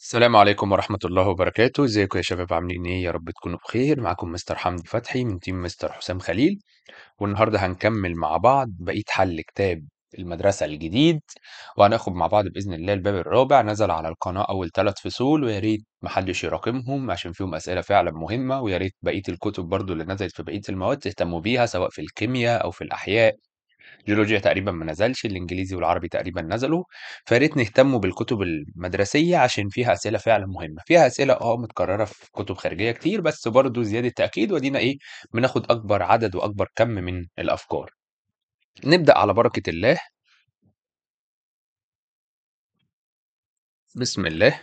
السلام عليكم ورحمة الله وبركاته، ازيكم يا شباب عاملين ايه؟ يا رب تكونوا بخير، معاكم مستر حمدي فتحي من تيم مستر حسام خليل، والنهارده هنكمل مع بعض بقية حل كتاب المدرسة الجديد، وهناخد مع بعض بإذن الله الباب الرابع نزل على القناة أول ثلاث فصول ويا ريت محدش يراكمهم عشان فيهم أسئلة فعلا مهمة ويا ريت بقية الكتب برضو اللي نزلت في بقية المواد تهتموا بيها سواء في الكيمياء أو في الأحياء جيولوجيا تقريبا ما نزلش الانجليزي والعربي تقريبا نزلوا فريت نهتموا بالكتب المدرسيه عشان فيها اسئله فعلا مهمه فيها اسئله اه متكرره في كتب خارجيه كتير بس برضه زياده تاكيد ودينا ايه بناخد اكبر عدد واكبر كم من الافكار نبدا على بركه الله بسم الله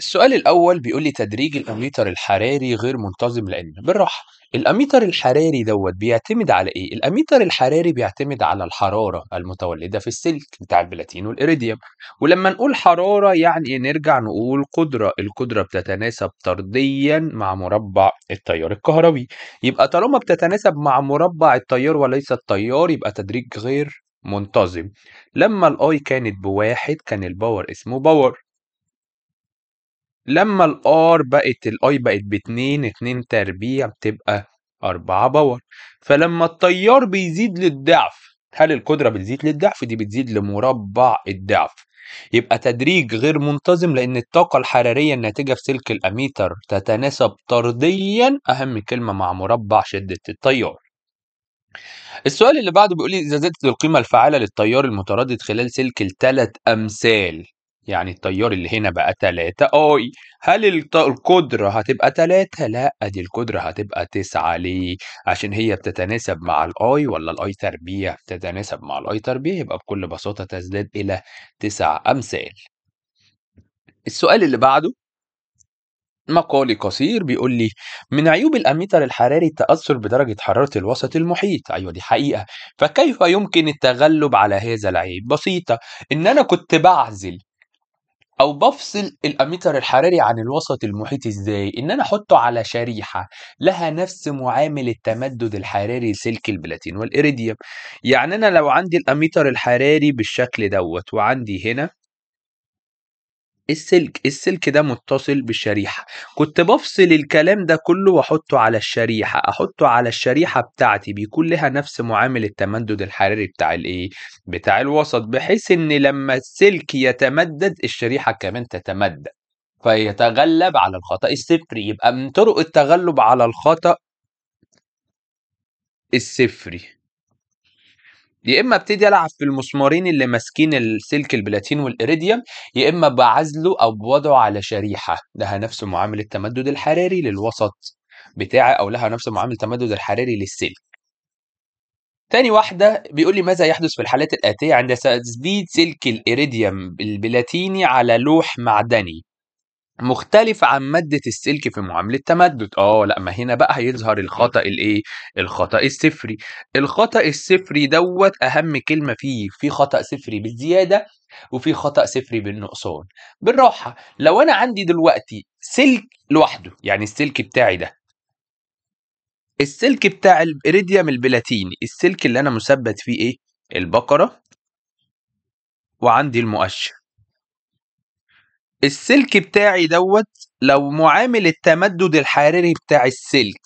السؤال الأول بيقول لي تدريج الأميتر الحراري غير منتظم لأن بالراحة الأميتر الحراري دوت بيعتمد على إيه؟ الأميتر الحراري بيعتمد على الحرارة المتولدة في السلك بتاع البلاتين والإيريديوم ولما نقول حرارة يعني إيه؟ نرجع نقول قدرة القدرة بتتناسب طرديا مع مربع التيار الكهربي يبقى طالما بتتناسب مع مربع التيار وليس التيار يبقى تدريج غير منتظم لما الاي كانت بواحد كان الباور اسمه باور لما الار بقت الاي بقت باتنين اتنين تربيع بتبقى أربعة باور فلما التيار بيزيد للضعف هل القدرة بتزيد للضعف دي بتزيد لمربع الضعف يبقى تدريج غير منتظم لأن الطاقة الحرارية الناتجة في سلك الأميتر تتناسب طرديا أهم كلمة مع مربع شدة التيار السؤال اللي بعده بيقول لي إذا زادت القيمة الفعالة للتيار المتردد خلال سلك الثلاث أمثال يعني التيار اللي هنا بقى 3 آه، هل القدرة هتبقى 3؟ لأ، دي القدرة هتبقى 9 ليه؟ عشان هي بتتناسب مع الاي ولا الاي تربيع؟ بتتناسب مع الاي تربيع، يبقى بكل بساطة تزداد إلى 9 أمثال. السؤال اللي بعده مقالي قصير بيقول لي: "من عيوب الأميتر الحراري التأثّر بدرجة حرارة الوسط المحيط." أيوه دي حقيقة. "فكيف يمكن التغلّب على هذا العيب؟" بسيطة، إن أنا كنت بعزل أو بفصل الأميتر الحراري عن الوسط المحيطي إزاي؟ إن أنا أحطه على شريحة لها نفس معامل التمدد الحراري لسلك البلاتين والاريديوم يعني أنا لو عندي الأميتر الحراري بالشكل دوت وعندي هنا السلك السلك ده متصل بالشريحة كنت بفصل الكلام ده كله واحطه على الشريحة احطه على الشريحة بتاعتي بيكون لها نفس معامل التمدد الحراري بتاع الايه بتاع الوسط بحيث ان لما السلك يتمدد الشريحة كمان تتمدد فيتغلب على الخطأ الصفري يبقى من طرق التغلب على الخطأ الصفري يا اما ابتدي العب في المسمارين اللي ماسكين السلك البلاتين والإيريديوم يا اما بعزله او بوضعه على شريحه لها نفس معامل التمدد الحراري للوسط بتاعي او لها نفس معامل التمدد الحراري للسلك تاني واحدة بيقول لي ماذا يحدث في الحالات الآتية عند تثبيت سلك الإيريديوم البلاتيني على لوح معدني مختلف عن مادة السلك في معاملة تمدد اه لا ما هنا بقى هيظهر الخطأ الايه الخطأ السفري الخطأ السفري دوت اهم كلمة فيه في خطأ سفري بالزيادة وفي خطأ سفري بالنقصان بالراحة لو انا عندي دلوقتي سلك لوحده يعني السلك بتاعي ده السلك بتاع الإريديوم البلاتيني السلك اللي انا مثبت فيه ايه البقرة وعندي المؤشر السلك بتاعي دوت لو معامل التمدد الحراري بتاع السلك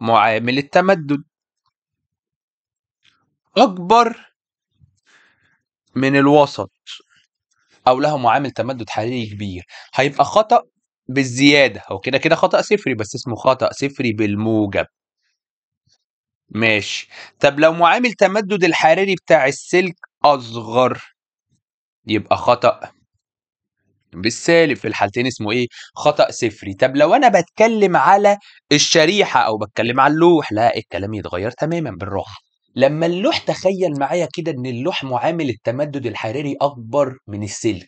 معامل التمدد أكبر من الوسط أو له معامل تمدد حراري كبير هيبقى خطأ بالزيادة هو كده كده خطأ صفري بس اسمه خطأ صفري بالموجب ماشي طب لو معامل تمدد الحراري بتاع السلك أصغر يبقى خطأ بالسالب في الحالتين اسمه ايه خطا صفري طب لو انا بتكلم على الشريحه او بتكلم على اللوح لا الكلام يتغير تماما بالراحه لما اللوح تخيل معايا كده ان اللوح معامل التمدد الحراري اكبر من السلك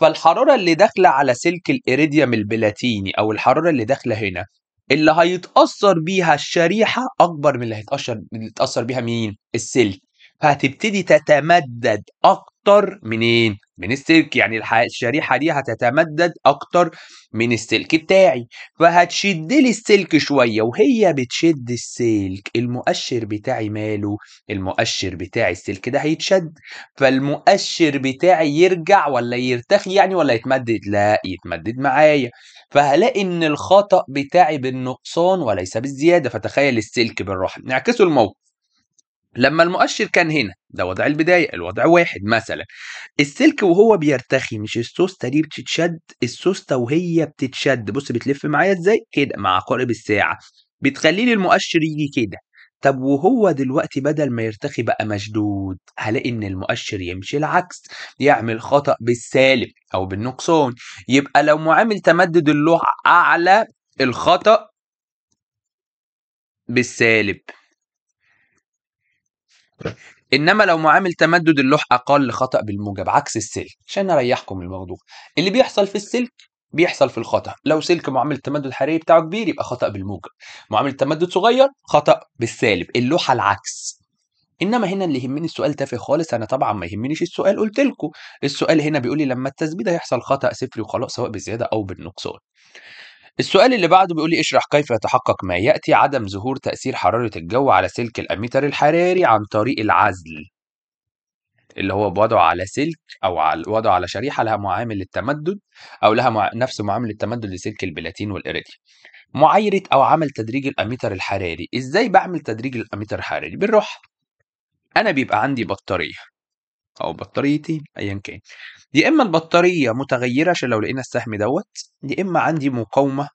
فالحراره اللي داخله على سلك الايريديوم البلاتيني او الحراره اللي داخله هنا اللي هيتاثر بيها الشريحه اكبر من اللي هيتاثر اللي بيها مين السلك فهتبتدي تتمدد أكتر اكتر منين من السلك يعني الشريحه دي هتتمدد اكتر من السلك بتاعي فهتشد لي السلك شويه وهي بتشد السلك المؤشر بتاعي ماله المؤشر بتاعي السلك ده هيتشد فالمؤشر بتاعي يرجع ولا يرتخي يعني ولا يتمدد لا يتمدد معايا فهلاقي ان الخطا بتاعي بالنقصان وليس بالزياده فتخيل السلك بالراحه نعكسه الموقف لما المؤشر كان هنا ده وضع البداية الوضع واحد مثلا السلك وهو بيرتخي مش السوستة دي بتتشد السوستة وهي بتتشد بص بتلف معايا ازاي كده مع قارب الساعة بتخلي لي المؤشر يجي كده طب وهو دلوقتي بدل ما يرتخي بقى مشدود هلاقي ان المؤشر يمشي العكس يعمل خطأ بالسالب او بالنقصان يبقى لو معامل تمدد اللوح اعلى الخطأ بالسالب انما لو معامل تمدد اللوح اقل خطا بالموجب عكس السلك عشان اريحكم الموضوع اللي بيحصل في السلك بيحصل في الخطأ لو سلك معامل التمدد الحراري بتاعه كبير يبقى خطأ بالموجب معامل التمدد صغير خطأ بالسالب اللوحة العكس انما هنا اللي يهمني السؤال تافه خالص انا طبعا ما يهمنيش السؤال قلت لكم السؤال هنا بيقول لي لما التثبيت هيحصل خطأ صفري وخلاص سواء بالزيادة او بالنقصان السؤال اللي بعده بيقول لي اشرح كيف يتحقق ما يأتي عدم ظهور تأثير حرارة الجو على سلك الأميتر الحراري عن طريق العزل اللي هو وضعه على سلك او على وضعه على شريحه لها معامل التمدد او لها مع... نفس معامل التمدد لسلك البلاتين والإريدي معايره او عمل تدريج الاميتر الحراري ازاي بعمل تدريج الاميتر الحراري بالروح انا بيبقى عندي بطاريه او بطاريتين ايا كان يا اما البطاريه متغيره عشان لو لقينا السهم دوت يا اما عندي مقاومه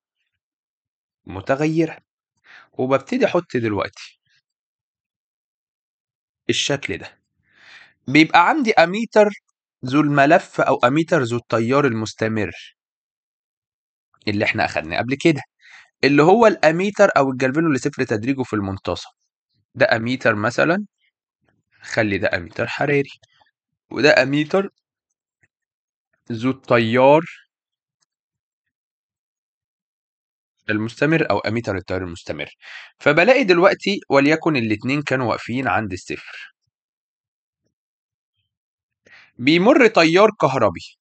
متغيره وببتدي احط دلوقتي الشكل ده بيبقى عندي اميتر ذو الملف او اميتر ذو التيار المستمر اللي احنا اخدناه قبل كده اللي هو الاميتر او الجالفينو اللي صفر تدريجه في المنتصف ده اميتر مثلا خلي ده اميتر حراري وده اميتر ذو التيار المستمر أو أميتر التيار المستمر فبلاقي دلوقتي وليكن الاتنين كانوا واقفين عند الصفر بيمر تيار كهربي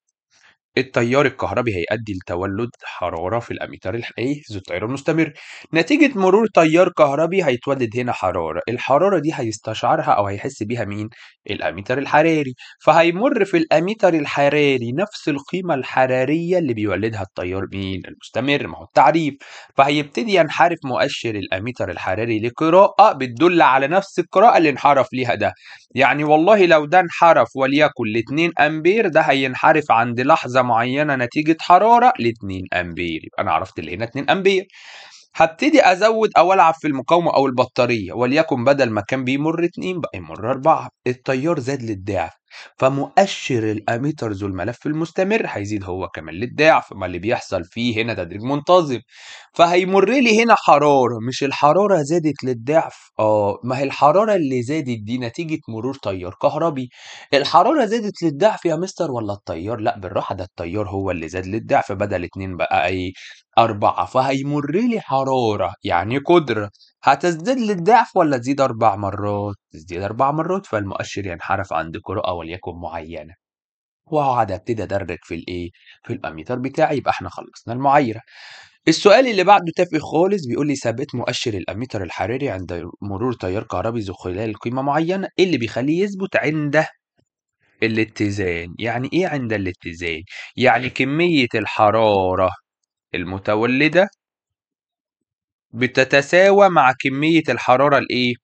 التيار الكهربي هيؤدي لتولد حرارة في الأميتار الحقيقي ذو التيار المستمر نتيجة مرور تيار كهربي هيتولد هنا حرارة الحرارة دي هيستشعرها أو هيحس بيها مين؟ الأميتار الحراري فهيمر في الأميتار الحراري نفس القيمة الحرارية اللي بيولدها التيار مين؟ المستمر ما هو التعريف فهيبتدي ينحرف مؤشر الأميتار الحراري لقراءة بتدل على نفس القراءة اللي انحرف ليها ده يعني والله لو ده انحرف وليكن لاتنين 2 أمبير ده هينحرف عند لحظة معينه نتيجه حراره ل 2 امبير يبقى انا عرفت اللي هنا 2 امبير هبتدي ازود او العب في المقاومه او البطاريه وليكن بدل ما كان بيمر 2 بقى يمر 4 التيار زاد للضعف فمؤشر الاميتر ذو الملف المستمر هيزيد هو كمان للضعف ما اللي بيحصل فيه هنا تدريج منتظم فهيمر لي هنا حراره مش الحراره زادت للضعف اه ما هي الحراره اللي زادت دي نتيجه مرور تيار كهربي الحراره زادت للضعف يا مستر ولا التيار لا بالراحه ده التيار هو اللي زاد للضعف بدل اتنين بقى اي أربعة فهيمر لي حرارة يعني قدرة هتزداد للضعف ولا تزيد أربع مرات؟ تزيد أربع مرّات؟ تزيد اربع مرّات، فالمؤشر ينحرف عند قراءة وليكن معيّنة. وأقعد أبتدي أدرّج في الإيه، في الأمّيتر بتاعي، يبقى إحنا خلّصنا المعايره. السؤال اللي بعده تافه خالص، بيقول لي ثابت مؤشر الأمّيتر الحراري عند مرور تيار كهربي ذو خلال قيمة معيّنة، إيه اللي بيخلّيه يثبت عند الاتّزان. يعني إيه عند الاتّزان؟ يعني كمية الحرارة المتولدة بتتساوى مع كمية الحرارة الإيه؟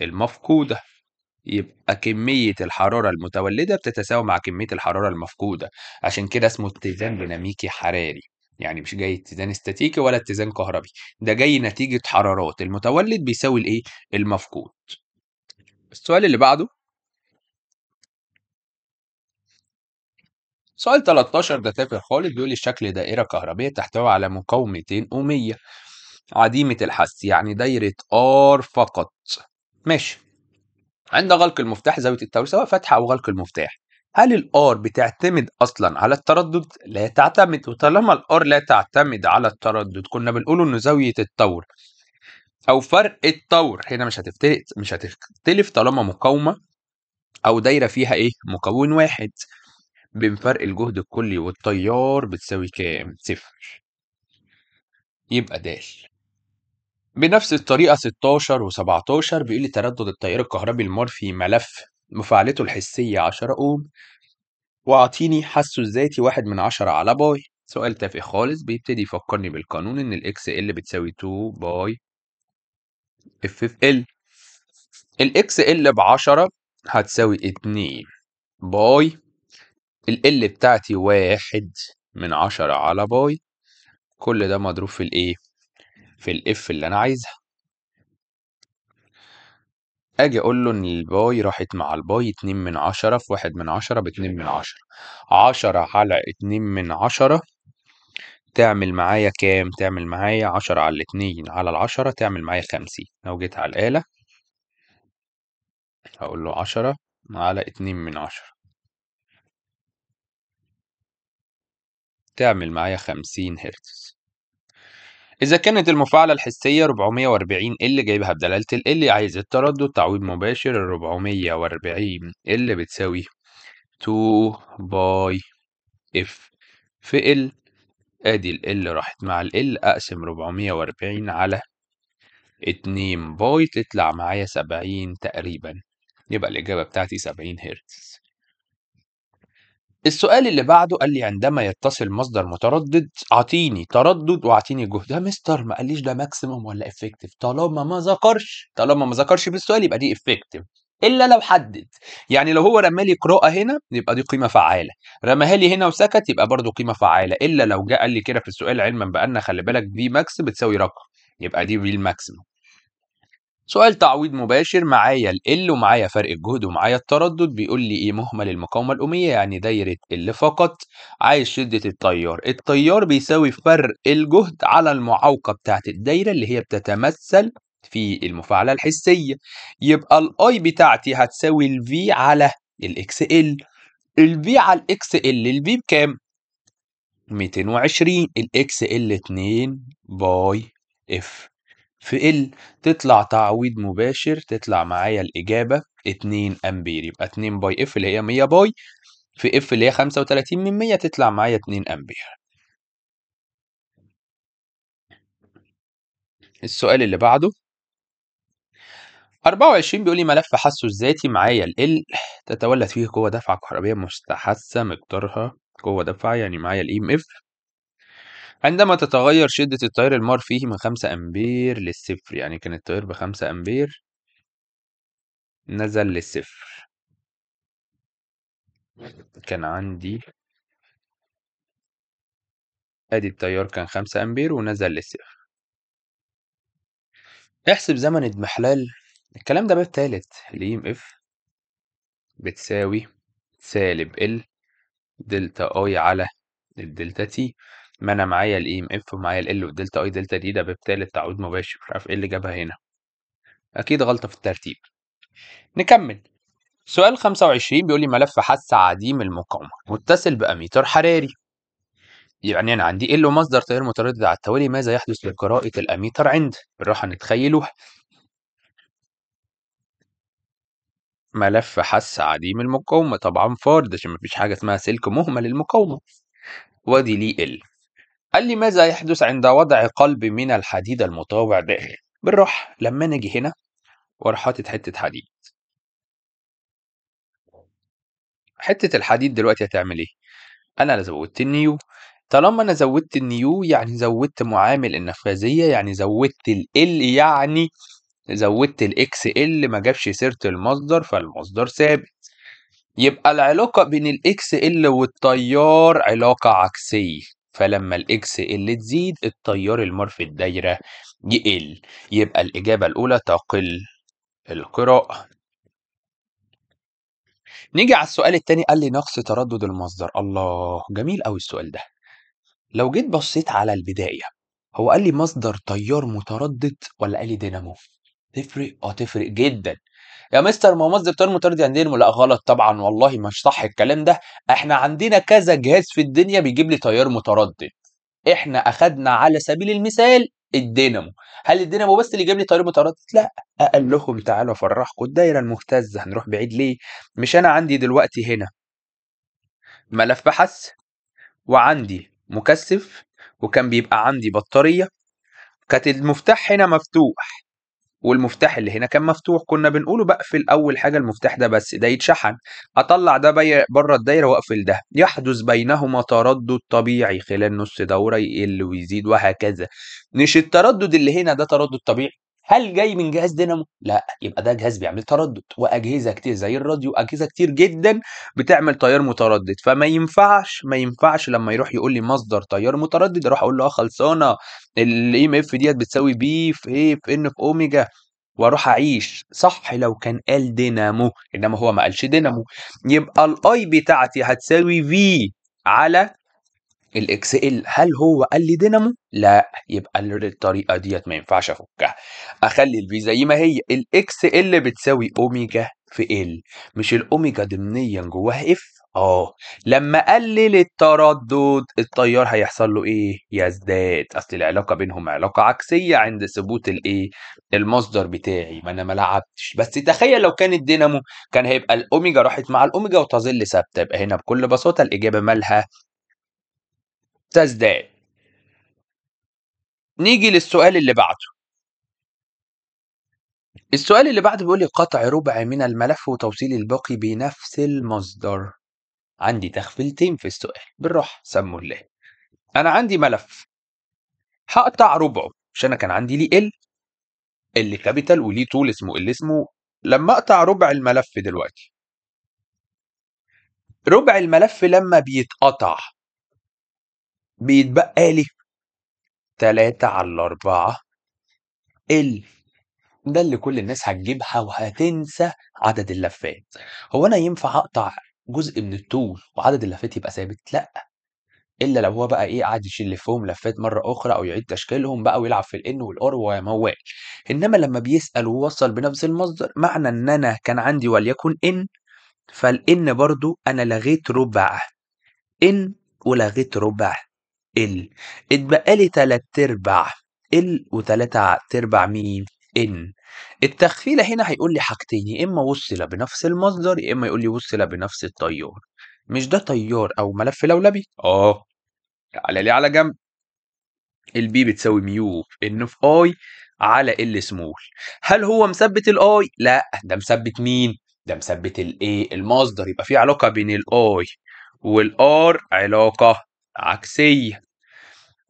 المفقودة يبقى كمية الحرارة المتولدة بتتساوي مع كمية الحرارة المفقودة عشان كده اسمه اتزان ديناميكي حراري يعني مش جاي اتزان استاتيكي ولا اتزان كهربي ده جاي نتيجة حرارات المتولد بيساوي الإيه؟ المفقود السؤال اللي بعده سؤال 13 ده تافه خالص بيقول الشكل دائرة كهربية تحتوي على مقاومتين أومية عديمة الحس يعني دايرة R فقط ماشي عند غلق المفتاح زاوية التوريد سواء فتح أو غلق المفتاح هل الآر بتعتمد أصلا على التردد؟ لا تعتمد وطالما الآر لا تعتمد على التردد كنا بنقول إن زاوية التور أو فرق التور هنا مش هتفتلف مش هتختلف طالما مقاومة أو دايرة فيها إيه؟ مكون واحد بين فرق الجهد الكلي والتيار بتساوي كام؟ صفر يبقى دال بنفس الطريقة 16 و17 بيقول لي تردد التيار الكهربي المورفي ملف مفاعلته الحسية 10 أوم وأعطيني حسه الذاتي واحد من 10 على باي سؤال تافه خالص بيبتدي يفكرني بالقانون إن الإكس ال بتساوي 2 باي اف اف ال الإكس ال ب 10 هتساوي 2 باي ال ال بتاعتي واحد من 10 على باي كل ده مضروب في الإيه؟ في الإف اللي أنا عايزها أجي أقول له إن الباي راحت مع الباي اتنين من عشرة في واحد من عشرة باتنين من عشرة عشرة على اتنين من عشرة تعمل معايا كام؟ تعمل معايا عشرة على الاتنين على العشرة تعمل معايا خمسين لو جيت على الآلة هقول له عشرة على اتنين من عشرة تعمل معايا خمسين هرتز إذا كانت المفاعلة الحسية 440 ال جايبها بدلالة ال عايز التردد تعويض مباشر ال 440 ال بتساوي 2 باي اف في ال ادي ال راحت مع ال اقسم 440 على 2 باي تطلع معايا 70 تقريبا يبقى الإجابة بتاعتي 70 هرتز السؤال اللي بعده قال لي عندما يتصل مصدر متردد اعطيني تردد واعطيني جهد ده مستر ما قاليش ده ماكسيموم ولا افكتيف طالما ما ذكرش طالما ما ذكرش بالسؤال يبقى دي افكتيف الا لو حدد يعني لو هو رمى لي قراءه هنا يبقى دي قيمه فعاله رماها لي هنا وسكت يبقى برده قيمه فعاله الا لو جه قال لي كده في السؤال علما بان خلي بالك في ماكس بتساوي رقم يبقى دي ريل ماكسيموم سؤال تعويض مباشر معايا ال ومعايا فرق الجهد ومعايا التردد بيقول لي ايه مهمل المقاومه الاميه يعني دايره ال فقط عايز شده التيار التيار بيساوي فرق الجهد على المعوقه بتاعه الدايره اللي هي بتتمثل في المفاعله الحسيه يبقى الاي بتاعتي هتساوي الفي على الاكس ال الفي على الاكس ال الفي بكام 220 الاكس ال 2 باي اف في ال تطلع تعويض مباشر تطلع معايا الإجابة 2 أمبير يبقى 2 باي اف اللي هي 100 باي في اف اللي هي 35 من 100 تطلع معايا 2 أمبير السؤال اللي بعده 24 بيقول لي ملف حاسه الذاتي معايا ال ال تتولد فيه قوة دفعة كهربية مستحثة مقدارها قوة دفعة يعني معايا ام اف e عندما تتغير شدة التيار المار فيه من 5 أمبير للصفر يعني كان التيار بخمسة أمبير نزل للصفر كان عندي ادي التيار كان خمسة امبير ونزل للصفر احسب زمن اضمحلال الكلام ده باب تالت ليم اف بتساوي سالب ال دلتا اي على الدلتا تي ما أنا معايا ام إف e ومعايا ال ال والدلتا أي دلتا دي ده بالتالي التعويض مباشر مش عارف إيه اللي جابها هنا أكيد غلطة في الترتيب نكمل سؤال 25 بيقول لي ملف حس عديم المقاومة متصل بأميتر حراري يعني أنا عندي ال مصدر تيار متردد على التوالي ماذا يحدث لقراءة الأميتر عند بالراحة نتخيلوها ملف حس عديم المقاومة طبعا فارد عشان مفيش حاجة اسمها سلك مهمل للمقاومة وادي ليه ال قال لي ماذا يحدث عند وضع قلب من الحديد المطاوع داخل بالراحة لما نجي هنا واروح حاطط حته حديد حته الحديد دلوقتي هتعمل ايه انا زودت النيو طالما انا زودت النيو يعني زودت معامل النفاذيه يعني زودت ال يعني زودت الاكس ال ما جابش سيره المصدر فالمصدر ثابت يبقى العلاقه بين الاكس ال والتيار علاقه عكسيه فلما الإكس ال تزيد التيار المار في الدايرة يقل يبقى الإجابة الأولى تقل القراءة نيجي على السؤال الثاني قال لي نقص تردد المصدر الله جميل قوي السؤال ده لو جيت بصيت على البداية هو قال لي مصدر تيار متردد ولا قال لي دينامو تفرق اه تفرق جدا يا مستر ما هو مصدر تنمو طردي عندنا لا غلط طبعا والله مش صح الكلام ده احنا عندنا كذا جهاز في الدنيا بيجيب لي تيار متردد احنا اخدنا على سبيل المثال الدينامو هل الدينامو بس اللي جاب لي تيار متردد لا اقل لهم تعالوا افرحكم الدايره المهتزه هنروح بعيد ليه مش انا عندي دلوقتي هنا ملف بحث وعندي مكثف وكان بيبقى عندي بطاريه كانت المفتاح هنا مفتوح والمفتاح اللي هنا كان مفتوح كنا بنقوله بقفل اول حاجه المفتاح ده بس ده يتشحن اطلع ده بي... بره الدايره واقفل ده يحدث بينهما تردد طبيعي خلال نص دوره يقل ويزيد وهكذا مش التردد اللي هنا ده تردد طبيعي هل جاي من جهاز دينامو؟ لا يبقى ده جهاز بيعمل تردد واجهزه كتير زي الراديو اجهزه كتير جدا بتعمل تيار متردد فما ينفعش ما ينفعش لما يروح يقول لي مصدر تيار متردد اروح اقول له اه خلصانه الاي ام اف ديت بتساوي بي في ايه في ان في اوميجا واروح اعيش صح لو كان قال دينامو انما هو ما قالش دينامو يبقى الاي بتاعتي هتساوي في على الاكس ال هل هو قال لي دينامو؟ لا يبقى الطريقه ديت ما ينفعش افكها اخلي البي زي ما هي الاكس ال بتساوي اوميجا في ال مش الاوميجا ضمنيا جواها اف اه لما اقلل التردد التيار هيحصل له ايه يزداد اصل العلاقه بينهم علاقه عكسيه عند ثبوت الايه المصدر بتاعي ما انا ما لعبتش بس تخيل لو كان الدينامو كان هيبقى الاوميجا راحت مع الاوميجا وتظل ثابته يبقى هنا بكل بساطه الاجابه مالها تزداد نيجي للسؤال اللي بعده السؤال اللي بعده بيقول لي قطع ربع من الملف وتوصيل الباقي بنفس المصدر عندي تخفيلتين في السؤال بالراحه سموا الله انا عندي ملف هقطع ربعه مش انا كان عندي ليه ال اللي كابيتال وليه طول اسمه ال اسمه لما اقطع ربع الملف دلوقتي ربع الملف لما بيتقطع بيتبقى لي تلاتة على الأربعة ال ده اللي كل الناس هتجيبها وهتنسى عدد اللفات هو أنا ينفع أقطع جزء من الطول وعدد اللفات يبقى ثابت؟ لأ إلا لو هو بقى إيه قاعد يشيل لفهم لفات مرة أخرى أو يعيد تشكيلهم بقى ويلعب في الإن والأر وموال إنما لما بيسأل ووصل بنفس المصدر معنى إن أنا كان عندي وليكن إن فالإن برضو أنا لغيت ربع إن ولغيت ربع ال اتبقى لي تلات أرباع ال وتلاتة أرباع مين؟ ان التخفيلة هنا هيقول لي حاجتين يا إما وُصِّل بنفس المصدر يا إما يقول لي وُصِّل بنفس التيار مش ده تيار أو ملف لولبي؟ آه تعالَ لي على جنب البي بتساوي ميو ان في اي على ال سمول هل هو مثبت الاي لأ ده مثبت مين؟ ده مثبت الإيه؟ المصدر يبقى في علاقة بين الاي والار علاقة عكسيه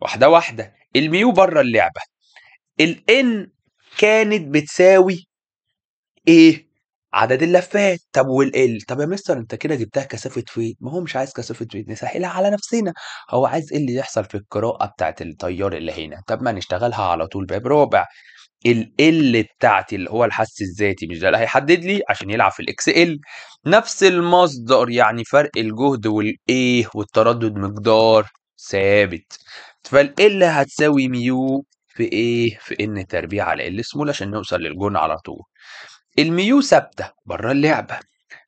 واحده واحده الميو بره اللعبه الان كانت بتساوي ايه عدد اللفات طب والال طب يا مستر انت كده جبتها كثافه فين ما هو مش عايز كثافه فين نسهلها على نفسنا هو عايز ايه اللي يحصل في القراءه بتاعه التيار اللي هنا طب ما نشتغلها على طول باب رابع ال ال بتاعتي اللي هو الحس الذاتي مش ده اللي هيحدد لي عشان يلعب في الاكس ال نفس المصدر يعني فرق الجهد والايه والتردد مقدار ثابت فال هتساوي ميو في ايه في ان تربيع على ال سمول عشان نوصل للجون على طول الميو ثابته بره اللعبه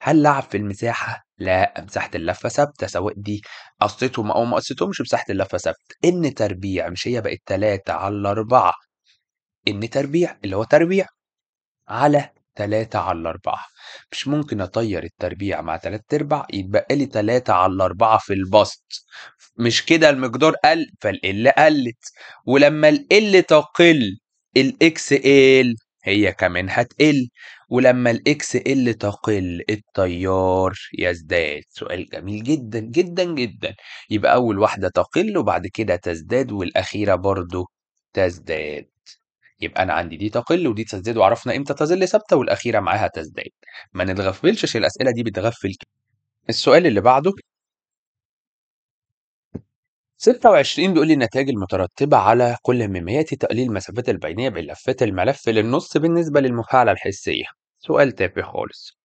هل لعب في المساحه لا مساحه اللفه ثابته سواء دي قصتهم او ما قصتهمش مساحه اللفه ثابته ان تربيع مش هي بقت 3 على 4 ان تربيع اللي هو تربيع على 3 على 4 مش ممكن أطير التربيع مع 3 أرباع يتبقى لي 3 على 4 في البسط مش كده المقدار قل فالقلة قلت ولما القل تقل الإكس إل هي كمان هتقل ولما الإكس إل تقل التيار يزداد سؤال جميل جدا جدا جدا يبقى أول واحدة تقل وبعد كده تزداد والأخيرة برضو تزداد يبقى أنا عندي دي تقل ودي تزداد وعرفنا إمتى تظل ثابتة والأخيرة معاها تزداد ما نتغفلش الأسئلة دي بتغفل السؤال اللي بعده 26 بيقول لي النتائج المترتبة على كل مميات تقليل المسافات البينية بين لفات الملف للنص بالنسبة للمفاعلة الحسية سؤال تافه خالص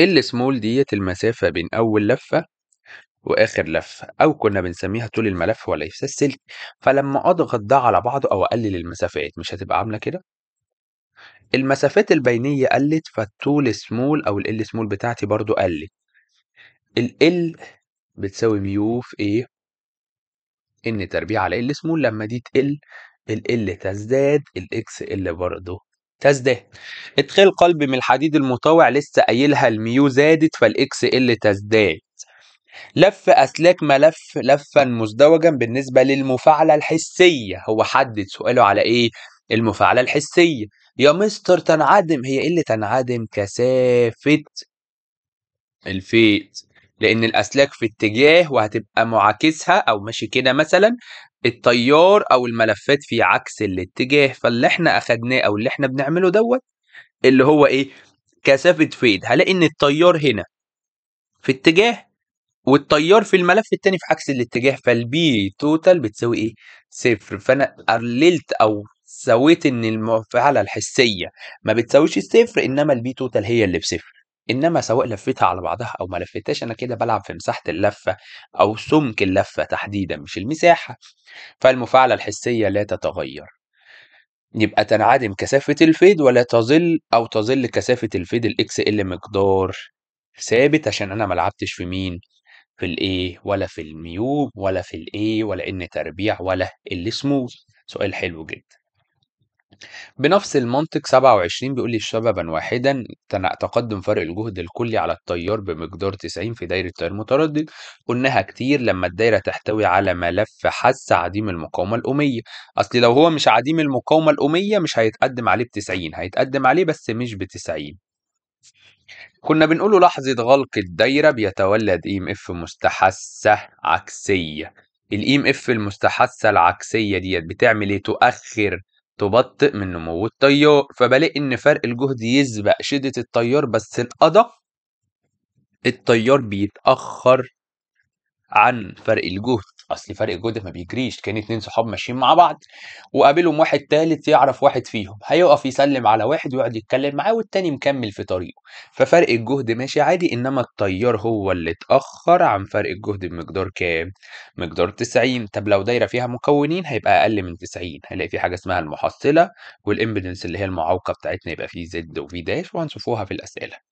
السمول ديت المسافة بين أول لفة وآخر لفة أو كنا بنسميها طول الملف ولا السلك فلما أضغط ده على بعضه أو أقلل المسافات مش هتبقى عاملة كده المسافات البينية قلت فالطول سمول أو ال سمول بتاعتي برضو قلت ال بتساوي ميو في إيه؟ إن تربيع على ال سمول لما دي تقل ال تزداد الإكس ال برضه تزداد ادخال قلب من الحديد المطاوع لسه قايلها الميو زادت فالاكس ال تزداد لف أسلاك ملف لفا مزدوجا بالنسبة للمفاعلة الحسية هو حدد سؤاله على إيه؟ المفاعلة الحسية يا مستر تنعدم هي إيه اللي تنعدم كثافة الفيت لأن الأسلاك في اتجاه وهتبقى معاكسها أو ماشي كده مثلا التيار أو الملفات في عكس الاتجاه فاللي احنا أخدناه أو اللي احنا بنعمله دوت اللي هو إيه؟ كثافة فيد هلاقي إن التيار هنا في اتجاه والتيار في الملف التاني في عكس الاتجاه فالبي توتال بتساوي ايه؟ صفر فانا قللت او سويت ان المفعلة الحسية ما بتساويش الصفر انما البي توتال هي اللي بصفر انما سواء لفتها على بعضها او ما لفتهاش انا كده بلعب في مساحه اللفه او سمك اللفه تحديدا مش المساحه فالمفاعله الحسيه لا تتغير يبقى تنعدم كثافه الفيد ولا تظل او تظل كثافه الفيد الاكس ال مقدار ثابت عشان انا ما لعبتش في مين في الايه ولا في الميوب ولا في الايه ولا ان تربيع ولا اللي سموث سؤال حلو جدا بنفس المنطق 27 بيقول لي شببا واحدا تقدم فرق الجهد الكلي على التيار بمقدار 90 في دايرة التيار المتردد قلناها كتير لما الدايرة تحتوي على ملف حس عديم المقاومة الأمية أصل لو هو مش عديم المقاومة الأمية مش هيتقدم عليه ب 90 هيتقدم عليه بس مش ب 90 كنا بنقوله لحظة غلق الدايرة بيتولد إيم اف e مستحثة عكسية الإيم اف e المستحثة العكسية ديت بتعمل ايه تؤخر تبطئ من نمو التيار فبلاقي ان فرق الجهد يسبق شدة التيار بس الأدق التيار بيتأخر عن فرق الجهد اصل فرق الجهد ما بيجريش كان اتنين صحاب ماشيين مع بعض وقابلهم واحد تالت يعرف واحد فيهم هيقف يسلم على واحد ويقعد يتكلم معاه والتاني مكمل في طريقه ففرق الجهد ماشي عادي انما التيار هو اللي اتاخر عن فرق الجهد بمقدار كام مقدار 90 طب لو دايره فيها مكونين هيبقى اقل من 90 هنلاقي في حاجه اسمها المحصله والامبيدنس اللي هي المعوقه بتاعتنا يبقى في زد وفي داش وهنشوفوها في الاسئله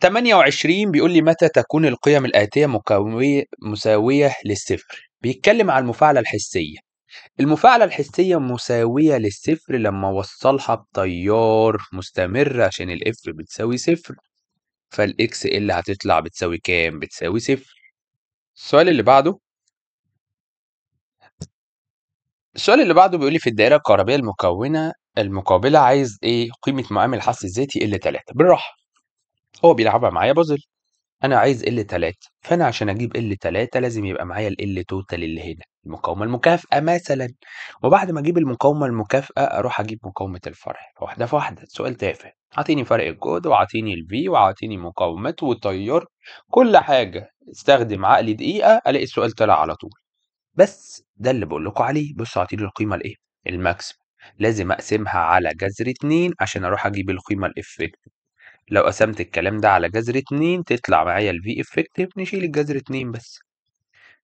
28 بيقول لي متى تكون القيم الآتية مكوية مساوية للصفر بيتكلم عن المفاعلة الحسية المفاعلة الحسية مساوية للصفر لما وصلها بتيار مستمر عشان الاف بتساوي صفر فالاكس اللي هتطلع بتساوي كام بتساوي صفر السؤال اللي بعده السؤال اللي بعده بيقول لي في الدائرة الكهربية المكونة المقابلة عايز ايه قيمة معامل الحث الذاتي اللي 3 بالراحة هو بيلعبها معايا بازل أنا عايز ال 3 فأنا عشان أجيب ال 3 لازم يبقى معايا ال توتال اللي هنا، المقاومة المكافئه مثلًا، وبعد ما أجيب المقاومة المكافئه أروح أجيب مقاومة الفرع، واحدة في واحدة، سؤال تافه، اعطيني فرق الجهد واعطيني ال واعطيني مقاومات وتيار كل حاجة، استخدم عقلي دقيقة ألاقي السؤال طلع على طول، بس ده اللي بقول لكم عليه، بصوا اعطيني القيمة الإيه؟ الماكس لازم أقسمها على جذر اتنين عشان أروح أجيب القيمة الافكتيف لو قسمت الكلام ده على جذر اتنين تطلع معايا في افكتيف نشيل الجذر اتنين بس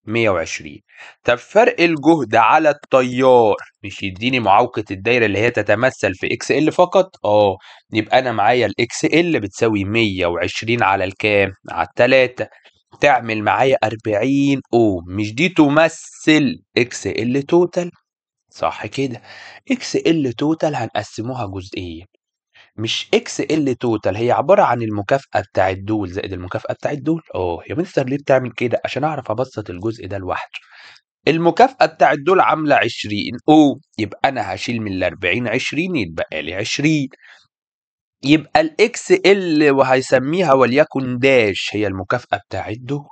مية وعشرين طب فرق الجهد على التيار مش يديني معوقة الدايرة اللي هي تتمثل في اكس ال فقط اه يبقى انا معايا الاكس ال بتساوي مية وعشرين على الكام على التلاتة تعمل معايا أربعين اوم مش دي تمثل اكس ال توتال صح كده اكس ال توتال هنقسموها جزئية مش إكس ال توتال هي عبارة عن المكافأة بتاعه دول زائد المكافأة بتاعه دول اه يا مستر ليه بتعمل كده عشان أعرف أبسط الجزء ده لوحده المكافأة بتاعه دول عاملة 20 او يبقى أنا هشيل من ال 40 20 يتبقى لي 20 يبقى الاكس ال وهيسميها وليكن داش هي المكافأة بتاعه دول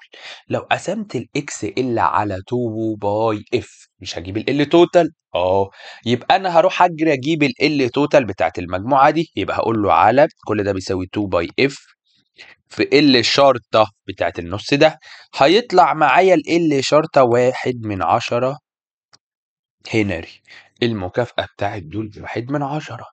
لو قسمت الاكس ال على 2 باي اف مش هجيب ال L توتال اه يبقى انا هروح اجري اجيب ال L توتال بتاعت المجموعه دي يبقى هقول له على كل ده بيساوي 2 باي اف في ال شرطه بتاعت النص ده هيطلع معايا ال L شرطه واحد من عشرة هنري المكافأة بتاعت دول واحد من عشرة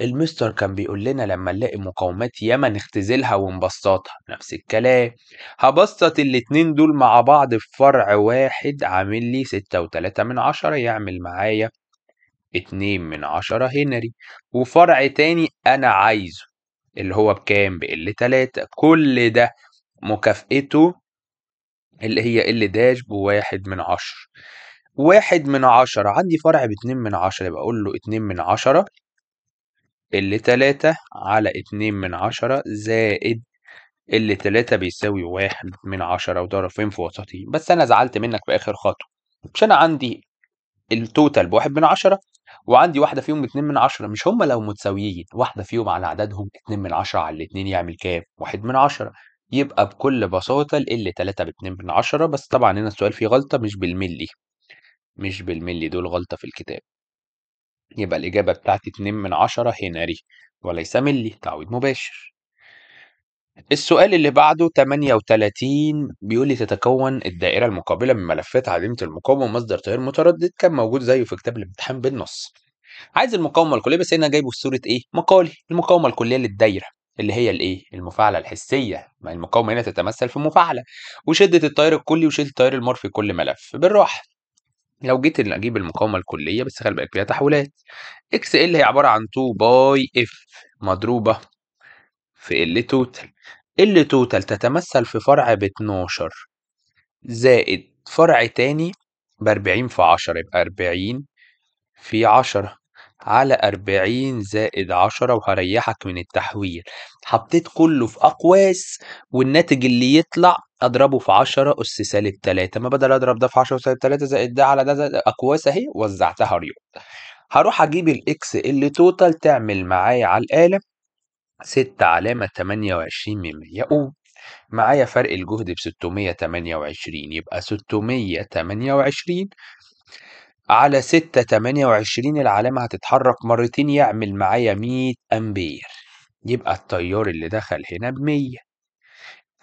المستر كان بيقول لنا لما نلاقي مقاومات ياما نختزلها ونبسطها نفس الكلام هبسط الاتنين دول مع بعض في فرع واحد عامل لي ستة وتلاتة من عشرة يعمل معايا اتنين من عشرة هنري وفرع تاني أنا عايزه اللي هو بكام بقل تلاتة كل ده مكافئته اللي هي ال داش بواحد من عشرة واحد من عشرة عندي فرع باتنين من عشرة يبقى أقول له اتنين من عشرة اللي تلاتة على اتنين من عشرة زائد اللي تلاتة بيساوي واحد من عشرة وضرب فين في وسطي بس أنا زعلت منك في آخر خطوة مش أنا عندي التوتال بواحد من عشرة وعندي واحدة فيهم اتنين من عشرة مش هما لو متساويين واحدة فيهم على عددهم اتنين من عشرة على الاتنين يعمل كام؟ واحد من عشرة يبقى بكل بساطة ال 3 ب 2 من عشرة بس طبعا هنا السؤال فيه غلطة مش بالملي مش بالملي دول غلطة في الكتاب يبقى الإجابة بتاعتي 2 من 10 هنري وليس ملي تعويض مباشر السؤال اللي بعده 38 بيقول لي تتكون الدائرة المقابلة من ملفات عديمة المقاومة ومصدر تيار متردد كان موجود زيه في كتاب الامتحان بالنص عايز المقاومة الكلية بس هنا جايبه في صورة ايه؟ مقالي المقاومة الكلية للدايرة اللي هي الايه؟ المفاعلة الحسية ما المقاومة هنا تتمثل في مفاعلة وشدة التيار الكلي وشدة التيار في كل ملف بالراحة لو جيت إن أجيب المقاومة الكلية بس خلي بالك فيها تحولات إكس إل هي عبارة عن 2 باي إف مضروبة في ال توتال ال توتال تتمثل في فرع ب 12 زائد فرع تاني ب 40 في 10 يبقى 40 في 10 على 40 زائد 10 وهريحك من التحويل حطيت كله في أقواس والناتج اللي يطلع أضربه في 10 أس سالب 3 ما بدل أضرب ده في 10 سالب 3 زائد ده على ده زائد أقواس أهي وزعتها ريوم هروح أجيب الإكس اللي توتال تعمل معايا على الآلة 6 علامة 28 من 100 أوم معايا فرق الجهد ب 628 يبقى 628 على 6 28 العلامة هتتحرك مرتين يعمل معايا 100 أمبير يبقى التيار اللي دخل هنا ب 100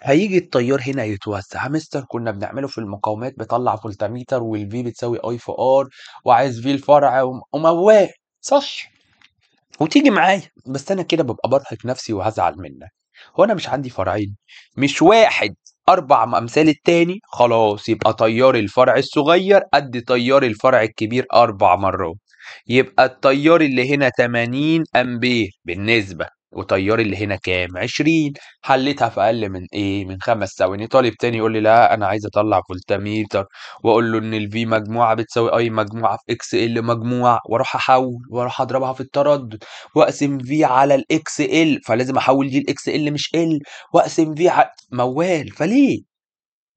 هيجي التيار هنا يتوسع مستر كنا بنعمله في المقاومات بطلع فولتاميتر والفي بتساوي اي في ار وعايز في الفرع ومواه صح وتيجي معايا بس انا كده ببقى برهق نفسي وهزعل منك هو انا مش عندي فرعين مش واحد أربع أمثال التاني خلاص يبقى تيار الفرع الصغير قد تيار الفرع الكبير أربع مرات يبقى التيار اللي هنا 80 أمبير بالنسبة وطياري اللي هنا كام 20 حليتها في اقل من ايه من خمس ثواني طالب تاني يقول لي لا انا عايز اطلع فولتميتر واقول له ان الفي مجموعه بتساوي اي مجموعه في اكس ال مجموعه واروح احول واروح اضربها في التردد واقسم في على الاكس ال فلازم احول دي الاكس ال مش ال واقسم في على موال فليه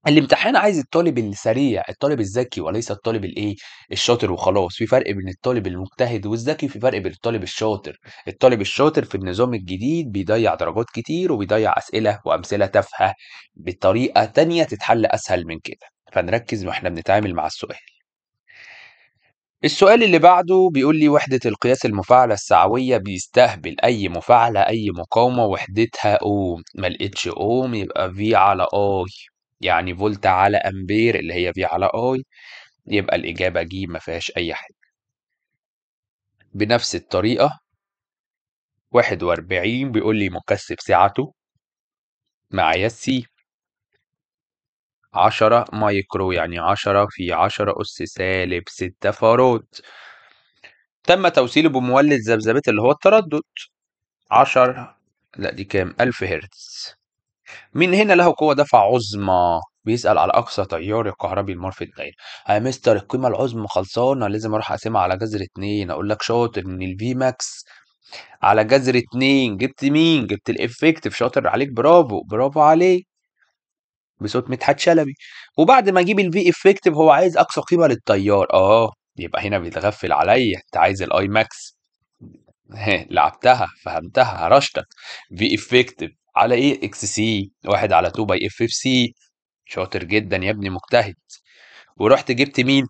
الامتحان عايز الطالب السريع، الطالب الذكي وليس الطالب الإيه، الشاطر وخلاص، في فرق بين الطالب المجتهد والذكي، في فرق بين الطالب الشاطر، الطالب الشاطر في النظام الجديد بيضيّع درجات كتير وبيضيّع أسئلة وأمثلة تافهة بطريقة تانية تتحل أسهل من كده، فنركّز وإحنا بنتعامل مع السؤال. السؤال اللي بعده بيقول لي وحدة القياس المفاعلة السعوية بيستهبل أي مفاعلة، أي مقاومة وحدتها أوم، ما أوم يبقى في على أي يعني فولت على أمبير اللي هي في على اي يبقى الإجابة ج ما فيهاش أي حاجة بنفس الطريقة واحد وأربعين بيقول لي مكثف سعته معايا السي عشرة مايكرو يعني عشرة في عشرة أس سالب ستة فاراد تم توصيله بمولد ذبذبات اللي هو التردد عشرة لا دي كام ألف هرتز من هنا له قوة دفع عظمى بيسأل على أقصى تيار الكهربي المنفذ غير يا آه، مستر القيمة العظمى خلصانة لازم أروح أقسمها على جذر اتنين أقول لك شاطر من الفي ماكس على جذر اتنين جبت مين؟ جبت الإفكتيف شاطر عليك برافو برافو عليك بصوت مدحت شلبي وبعد ما أجيب الفي إفكتيف هو عايز أقصى قيمة للتيار آه يبقى هنا بيتغفل عليا أنت عايز الأي ماكس لعبتها فهمتها هرشتك في إفكتيف على ايه اكس سي واحد على 2 باي اف اف سي شاطر جدا يا ابني مجتهد ورحت جبت مين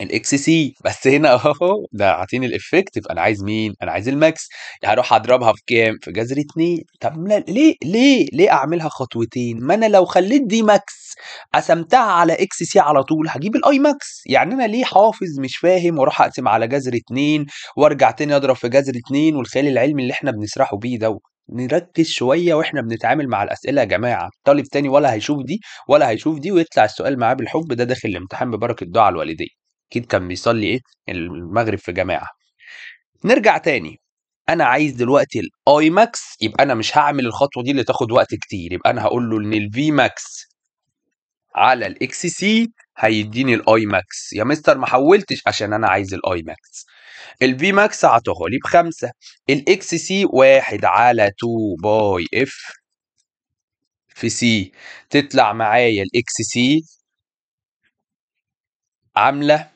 الاكس سي بس هنا اهو ده عاطيني الافكت يبقى انا عايز مين انا عايز الماكس يعني هروح اضربها في كام في جذر 2 طب ليه ليه ليه اعملها خطوتين ما انا لو خليت دي ماكس قسمتها على اكس سي على طول هجيب الاي ماكس يعني انا ليه حافظ مش فاهم واروح اقسم على جذر 2 وارجع تاني اضرب في جذر 2 والخيال العلمي اللي احنا بنسرحه بيه دوت نركز شويه واحنا بنتعامل مع الاسئله يا جماعه طالب تاني ولا هيشوف دي ولا هيشوف دي ويطلع السؤال معاه بالحب ده داخل الامتحان ببركه دعاء الوالدين اكيد كان بيصلي ايه المغرب في جماعه نرجع تاني انا عايز دلوقتي الاي ماكس يبقى انا مش هعمل الخطوه دي اللي تاخد وقت كتير يبقى انا هقول له ان الفي ماكس على الاكس سي هيديني الاي ماكس يا مستر ما حولتش عشان انا عايز الاي ماكس الفي ماكس هتاخد لي بخمسة الاكس سي واحد على 2 باي اف في سي تطلع معايا الاكس سي عاملة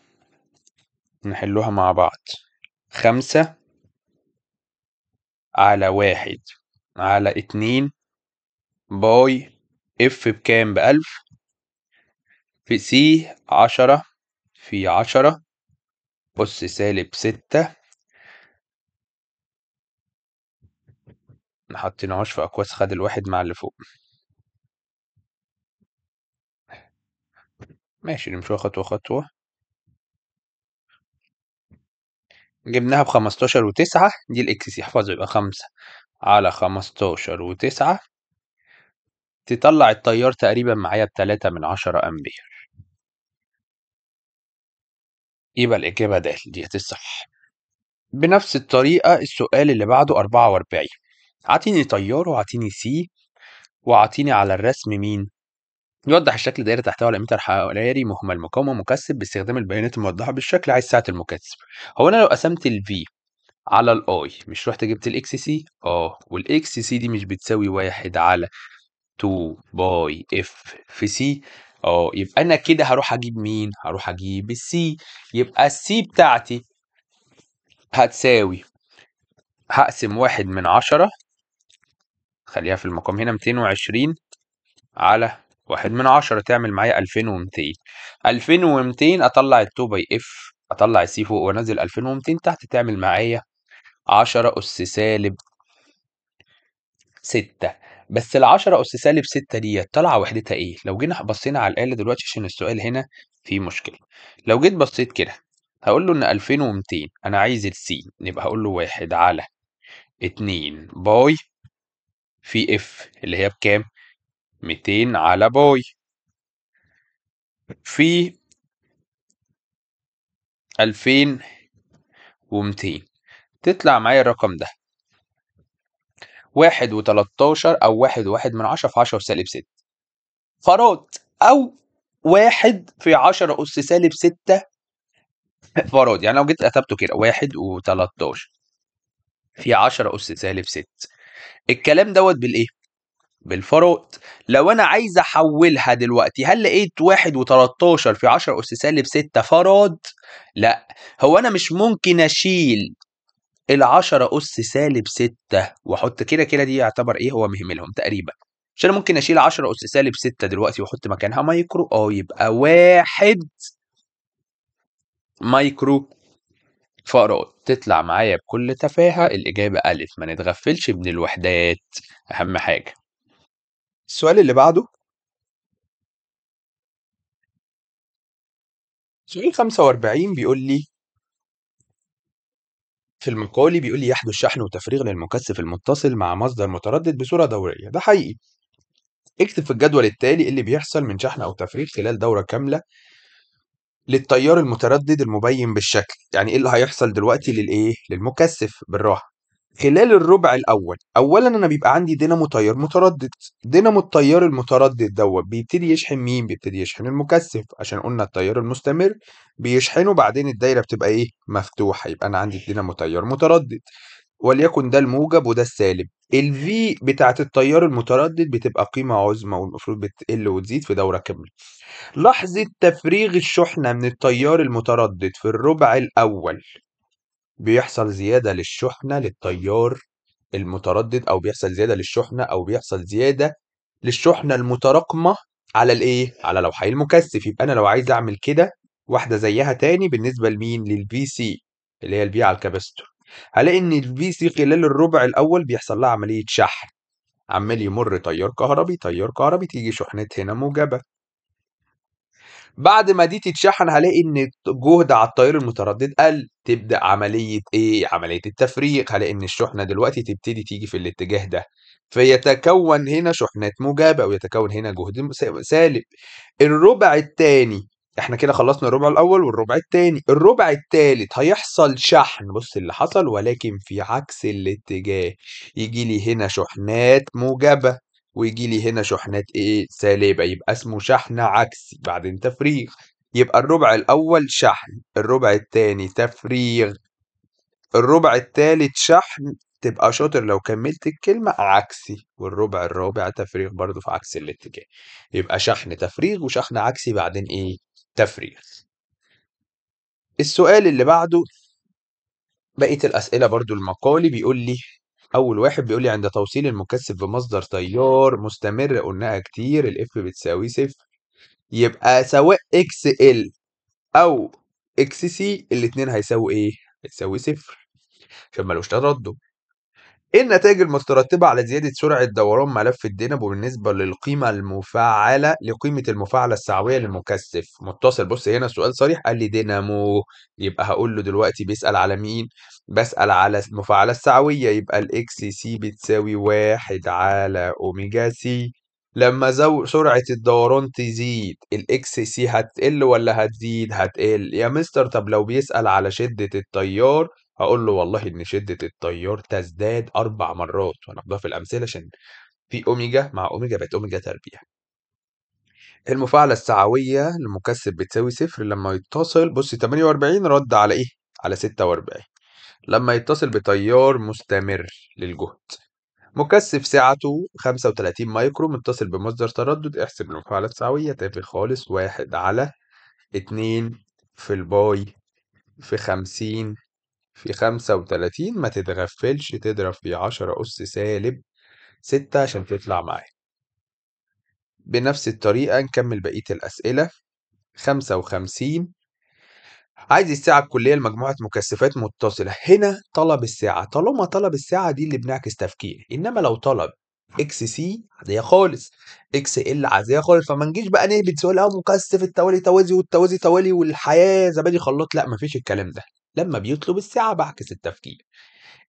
نحلوها مع بعض خمسة على واحد على اتنين باي اف بكام بألف في سي عشرة في عشرة أس سالب ستة محطيناهاش في أقواس خد الواحد مع اللي فوق ماشي نمشوها خطوة خطوة جبناها بخمستاشر وتسعة دي الإكس يحفظه يبقى خمسة على خمستاشر وتسعة تطلع التيار تقريبا معايا بتلاتة من عشرة أمبير يبقى الإجابة د ديّة الصح. بنفس الطريقة السؤال اللي بعده 44 عطيني طيار وعطيني سي وعطيني على الرسم مين؟ يوضح الشكل دائرة تحتوي على متر حراري مهم المقاومة مكثف باستخدام البيانات الموضحة بالشكل عايز ساعة المكثف. هو أنا لو قسمت ال V على ال I مش رحت جبت ال XC؟ آه XC دي مش بتساوي واحد على 2 باي اف في سي اه يبقى انا كده هروح اجيب مين هروح اجيب السي يبقى السي بتاعتي هتساوي هقسم واحد من عشرة خليها في المقام هنا 220 على واحد من عشرة تعمل معايا 2200 2200 اطلع التو باي اف اطلع السي فوق وانزل 2200 تحت تعمل معايا 10 اس سالب 6 بس ال10 أس سالب 6 ديت طالعة وحدتها إيه؟ لو جينا بصينا على الآلة دلوقتي عشان السؤال هنا في مشكلة. لو جيت بصيت كده هقول له إن 2200 أنا عايز السين يبقى هقول له 1 على 2 باي في اف اللي هي بكام؟ 200 على باي في 2200 تطلع معايا الرقم ده واحد وتلاتاشر أو واحد وواحد من عشرة في عشرة سالب ستة فرات أو واحد في عشرة أس سالب ستة فراد يعني لو جيت كتبته كده واحد وتلاتاشر في عشرة أس سالب ستة الكلام دوت بالإيه؟ بالفراد لو انا عايز احولها دلوقتي هل لقيت واحد و13 في 10 اس سالب ستة فراد لا هو انا مش ممكن اشيل العشرة أس سالب ستة وأحط كده كده دي يعتبر إيه هو مهملهم تقريبا مش أنا ممكن أشيل 10 أس سالب ستة دلوقتي وأحط مكانها مايكرو أه يبقى واحد مايكرو فأراد تطلع معايا بكل تفاهة الإجابة ألف ما نتغفلش من الوحدات أهم حاجة السؤال اللي بعده سؤال 45 بيقول لي في المقالي بيقول لي يحدث شحن وتفريغ للمكثف المتصل مع مصدر متردد بصورة دورية ده حقيقي اكتب في الجدول التالي إيه اللي بيحصل من شحن أو تفريغ خلال دورة كاملة للتيار المتردد المبين بالشكل يعني إيه اللي هيحصل دلوقتي للإيه للمكثف بالراحة خلال الربع الاول اولا انا بيبقى عندي دينامو تيار متردد دينامو التيار المتردد دوت بيبتدي يشحن مين بيبتدي يشحن المكثف عشان قلنا التيار المستمر بيشحنه بعدين الدايره بتبقى ايه مفتوحه يبقى انا عندي دينامو تيار متردد وليكن ده الموجب وده السالب الفي بتاعة التيار المتردد بتبقى قيمة عظمى والمفروض بتقل وتزيد في دورة كاملة. لحظة تفريغ الشحنة من التيار المتردد في الربع الأول بيحصل زيادة للشحنة للتيار المتردد أو بيحصل زيادة للشحنة أو بيحصل زيادة للشحنة المتراكمة على الإيه؟ على لوحي المكثف يبقى أنا لو عايز أعمل كده واحدة زيها تاني بالنسبة لمين؟ للفي سي اللي هي البي على الكابستور هلاقي إن الفي سي خلال الربع الأول بيحصل لها عملية شحن عمال يمر تيار كهربي تيار كهربي تيجي شحنة هنا موجبة بعد ما دي تتشحن هلاقي ان الجهد على التيار المتردد قل تبدا عمليه ايه عمليه التفريغ هلاقي ان الشحنه دلوقتي تبتدي تيجي في الاتجاه ده فيتكون هنا شحنات موجبه ويتكون هنا جهد سالب الربع الثاني احنا كده خلصنا الربع الاول والربع الثاني الربع الثالث هيحصل شحن بص اللي حصل ولكن في عكس الاتجاه يجي لي هنا شحنات موجبه ويجي لي هنا شحنات ايه سالبة يبقى اسمه شحن عكسي بعدين تفريغ يبقى الربع الأول شحن الربع التاني تفريغ الربع التالت شحن تبقى شاطر لو كملت الكلمة عكسي والربع الرابع تفريغ برضو في عكس الاتجاه يبقى شحن تفريغ وشحن عكسي بعدين ايه تفريغ السؤال اللي بعده بقية الأسئلة برضو المقالي بيقول لي أول واحد بيقول لي عند توصيل المكثف بمصدر تيار مستمر قلناها كتير الإف بتساوي صفر يبقى سواء إكس إل أو إكس سي الاتنين هيساووا إيه؟ هيساوي صفر عشان ملوش تردد ايه النتائج المترتبة على زيادة سرعة دوران ملف الدينامو بالنسبة للقيمة المفاعلة لقيمة المفاعلة السعوية للمكثف متصل بص هنا سؤال صريح قال لي دينامو يبقى هقول له دلوقتي بيسأل على مين بسأل على المفاعلة السعوية يبقى الاكس سي بتساوي واحد على اوميجا سي لما زو سرعة الدوران تزيد الاكس سي هتقل ولا هتزيد هتقل يا مستر طب لو بيسأل على شدة التيار اقول له والله إن شدة التيار تزداد اربع مرات، وناخدها في الأمثلة عشان في أوميجا مع أوميجا بقت أوميجا تربيع. المفاعلة السعوية لمكثف بتساوي صفر لما يتصل بص 48 رد على إيه؟ على 46 لما يتصل بتيار مستمر للجهد. مكثف سعته 35 مايكرو متصل بمصدر تردد احسب المفاعلة السعوية تافه خالص واحد على 2 في الباي في 50 في خمسة وتلاتين ما تتغفلش تضرب في عشرة أس سالب ستة عشان تطلع معايا بنفس الطريقة نكمل بقية الأسئلة خمسة وخمسين عايز الساعة الكلية لمجموعة مكثفات متصلة هنا طلب الساعة طالما طلب الساعة دي اللي بنعكس تفكير إنما لو طلب اكس سي عادية خالص اكس ال عادية خالص فما نجيش بقى نهبط سؤال اه مكثف التوالي توازي والتوازي توالي والحياة زبادي خلاط لا مفيش الكلام ده لما بيطلب الساعة بعكس التفكير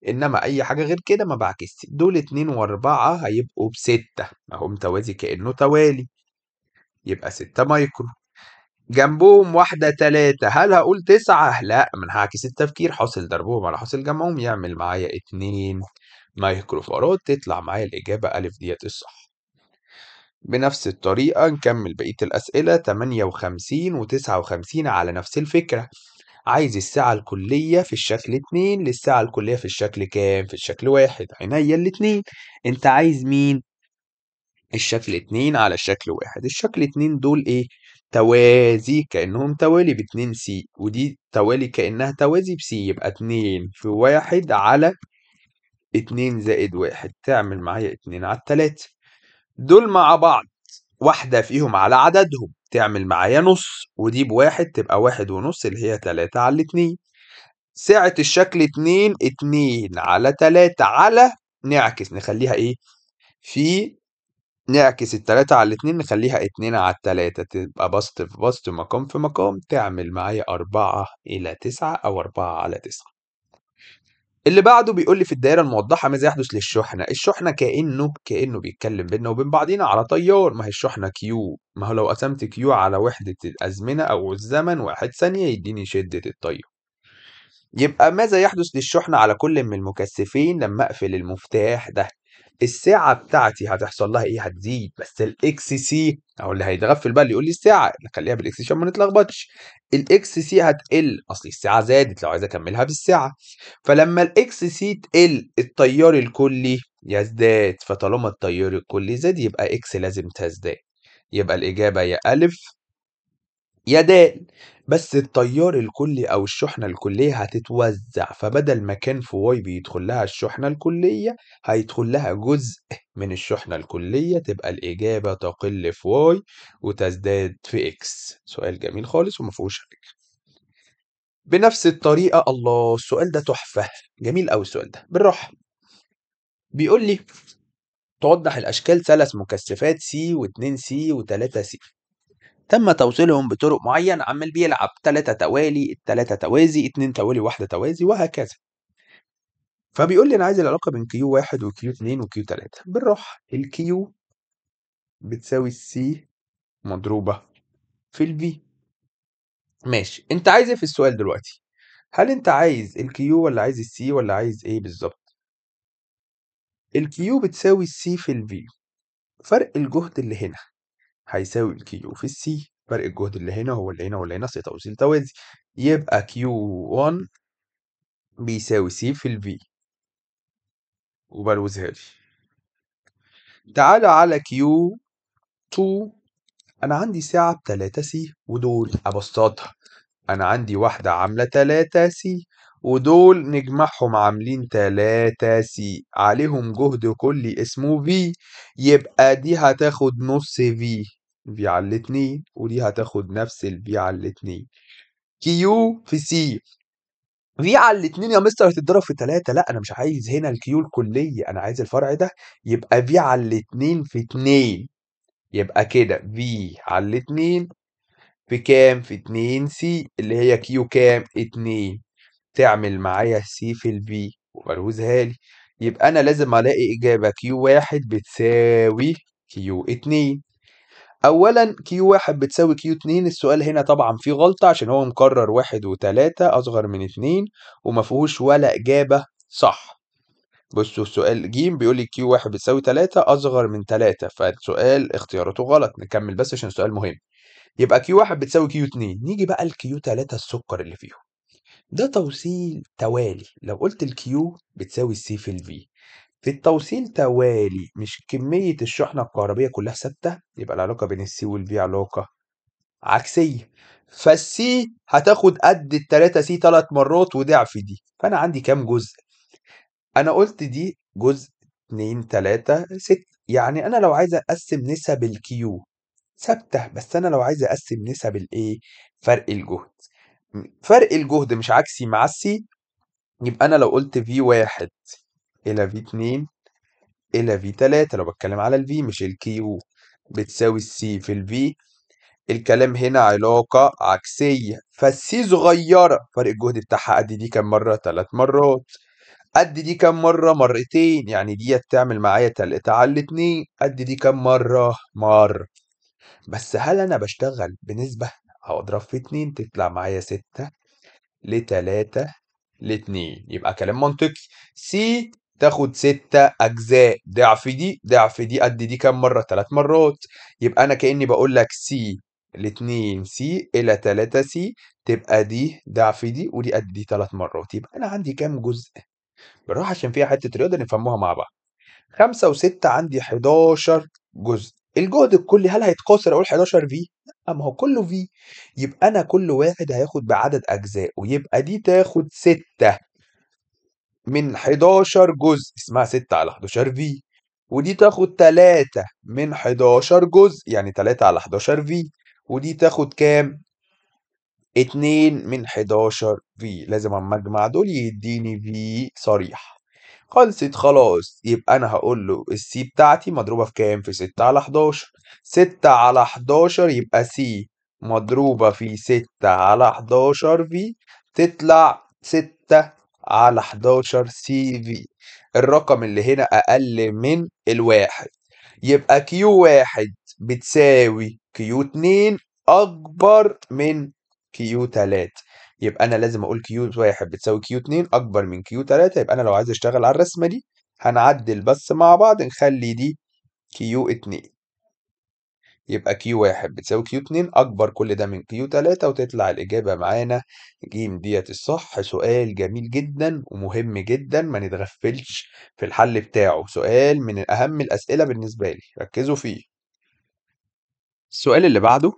انما اي حاجه غير كده ما بعكسش دول اتنين واربعة هيبقوا بستة اهو متوازي كأنه توالي يبقى ستة مايكرو جنبهم واحدة تلاتة هل هقول تسعة؟ لا من هعكس التفكير حاصل ضربهم على حاصل جمعهم يعمل معايا اتنين مايكرو فاراد تطلع معايا الإجابة ألف ديت الصح بنفس الطريقة نكمل بقية الأسئلة 58 و 59 على نفس الفكرة عايز الساعة الكلية في الشكل اتنين للساعة الكلية في الشكل كام؟ في الشكل واحد عينيا الاتنين انت عايز مين؟ الشكل اتنين على الشكل واحد الشكل اتنين دول ايه؟ توازي كأنهم توالي باتنين سي ودي توالي كأنها توازي بسي يبقى اتنين في واحد على اتنين زائد واحد تعمل معايا اتنين على التلاتة دول مع بعض واحدة فيهم على عددهم تعمل معايا نص ودي بواحد تبقى واحد ونص اللي هي تلاتة على الاتنين سعة الشكل اتنين اتنين على تلاتة على نعكس نخليها ايه في نعكس التلاتة على الاتنين نخليها اتنين على التلاتة تبقى بسط في بسط مقام في مقام تعمل معايا أربعة إلى تسعة أو أربعة على تسعة اللي بعده بيقول لي في الدائره الموضحه ماذا يحدث للشحنه الشحنه كانه كانه بيتكلم بينا وبين بعضينا على تيار ما هي الشحنه كيو ما هو لو قسمت كيو على وحده الازمنه او الزمن واحد ثانيه يديني شده الطيار يبقى ماذا يحدث للشحنة على كل من المكثفين لما أقفل المفتاح ده الساعه بتاعتي هتحصل لها ايه هتزيد بس الاكس سي او اللي هيتغفل بقى اللي يقول لي الساعه نخليها بالاكس عشان ما نتلخبطش الاكس سي هتقل اصل الساعه زادت لو عايز اكملها بالساعه فلما الاكس سي تقل التيار الكلي يزداد فطالما التيار الكلي زاد يبقى اكس لازم تزداد يبقى الاجابه يا الف يا دال بس التيار الكلي أو الشحنة الكلية هتتوزع فبدل ما كان في واي بيدخل لها الشحنة الكلية هيدخل لها جزء من الشحنة الكلية تبقى الإجابة تقل في واي وتزداد في إكس سؤال جميل خالص وما فيهوش حاجة بنفس الطريقة الله السؤال ده تحفة جميل أوي السؤال ده بالراحة بيقول لي توضح الأشكال ثلاث مكثفات سي و2 سي و3 سي تم توصيلهم بطرق معين عمال بيلعب تلاتة توالي التلاتة توازي اتنين توالي واحدة توازي وهكذا فبيقول لي انا عايز العلاقه بين كيو واحد وكيو اتنين وكيو تلاته بالراحه الكيو بتساوي السي مضروبه في الفي ماشي انت عايز ايه في السؤال دلوقتي هل انت عايز الكيو ولا عايز السي ولا عايز ايه بالظبط الكيو بتساوي السي في الفي فرق الجهد اللي هنا هيساوي الكيو في السي فرق الجهد اللي هنا هو اللي هنا واللي هنا ثيتا وسي توازي يبقى كيو 1 بيساوي سي في الفي وبلوزها لي تعالى على كيو 2 انا عندي ساعة ب 3 سي ودول ابسطها انا عندي واحدة عاملة 3 سي ودول نجمعهم عاملين 3 سي عليهم جهد كلي اسمه في يبقى دي هتاخد نص في في على الاتنين ودي هتاخد نفس البي على الاتنين كيو في سي في على الاتنين يا مستر هتتضرب في تلاتة لا انا مش عايز هنا الكيو الكلية انا عايز الفرع ده يبقى في على الاتنين في اتنين يبقى كده في على الاتنين في كام في اتنين سي اللي هي كيو كام اتنين تعمل معايا سي في البي وبروزها لي يبقى انا لازم الاقي اجابة كيو واحد بتساوي كيو اتنين اولا كيو واحد بتساوي كيو اتنين السؤال هنا طبعا فيه غلطة عشان هو مكرر واحد وتلاتة اصغر من اتنين وما فيهوش ولا اجابة صح بصوا السؤال ج بيقول لي كيو واحد بتساوي تلاتة اصغر من تلاتة فالسؤال اختياراته غلط نكمل بس عشان السؤال مهم يبقى كيو واحد بتساوي كيو اتنين نيجي بقى لكيو تلاتة السكر اللي فيهم ده توصيل توالي لو قلت الكيو بتساوي السي في الفي في التوصيل توالي مش كمية الشحنة الكهربية كلها ثابتة يبقى العلاقة بين السي والبي علاقة عكسية فالسي هتاخد قد التلاتة سي تلات مرات وضعف دي فأنا عندي كام جزء؟ أنا قلت دي جزء اتنين تلاتة ستة يعني أنا لو عايز أقسم نسب الكيو ثابتة بس أنا لو عايز أقسم نسب الإيه؟ فرق الجهد فرق الجهد مش عكسي مع السي يبقى أنا لو قلت في واحد إلى في 2 إلى في 3 لو بتكلم على الفي مش الكيو بتساوي السي في الفي الكلام هنا علاقة عكسية فالسي صغيرة فرق الجهد بتاعها قد دي كام مرة ثلاث مرات قد دي كام مرة مرتين يعني ديت تعمل معايا تلقيت على الاتنين قد دي كام مرة مرة بس هل أنا بشتغل بنسبة أو أضرب في اتنين تطلع معايا ستة لتلاتة لاتنين يبقى كلام منطقي سي تاخد ستة أجزاء ضعف دي ضعف دي قد دي كام مرة تلات مرات يبقى أنا كأني بقول لك سي الاتنين سي إلى تلاتة سي تبقى دي ضعف دي ودي قد دي تلات مرات يبقى أنا عندي كام جزء بروح عشان فيها حتة رياضة نفهموها مع بعض خمسة وستة عندي 11 جزء الجهد الكلي هل هيتقاصر أقول 11 في؟ لأ ما هو كله في يبقى أنا كل واحد هياخد بعدد أجزاء ويبقى دي تاخد ستة من 11 جزء اسمها 6 على 11 في ودي تاخد 3 من 11 جزء يعني 3 على 11 في ودي تاخد كام 2 من 11 في لازم اما اجمع دول يديني في صريح خلصت خلاص يبقى انا هقول له السي بتاعتي مضروبه في كام في 6 على 11 6 على 11 يبقى سي مضروبة في 6 على 11 في تطلع ستة على 11 سي في الرقم اللي هنا أقل من الواحد يبقى كيو واحد بتساوي كيو اتنين أكبر من كيو تلاتة يبقى أنا لازم أقول كيو واحد بتساوي كيو اتنين أكبر من كيو تلاتة يبقى أنا لو عايز أشتغل على الرسمة دي هنعدل بس مع بعض نخلي دي كيو اتنين يبقى كيو واحد بتساوي كيو اتنين أكبر كل ده من كيو تلاتة وتطلع الإجابة معانا جيم ديت الصح سؤال جميل جدا ومهم جدا ما نتغفلش في الحل بتاعه سؤال من أهم الأسئلة بالنسبة لي ركزوا فيه السؤال اللي بعده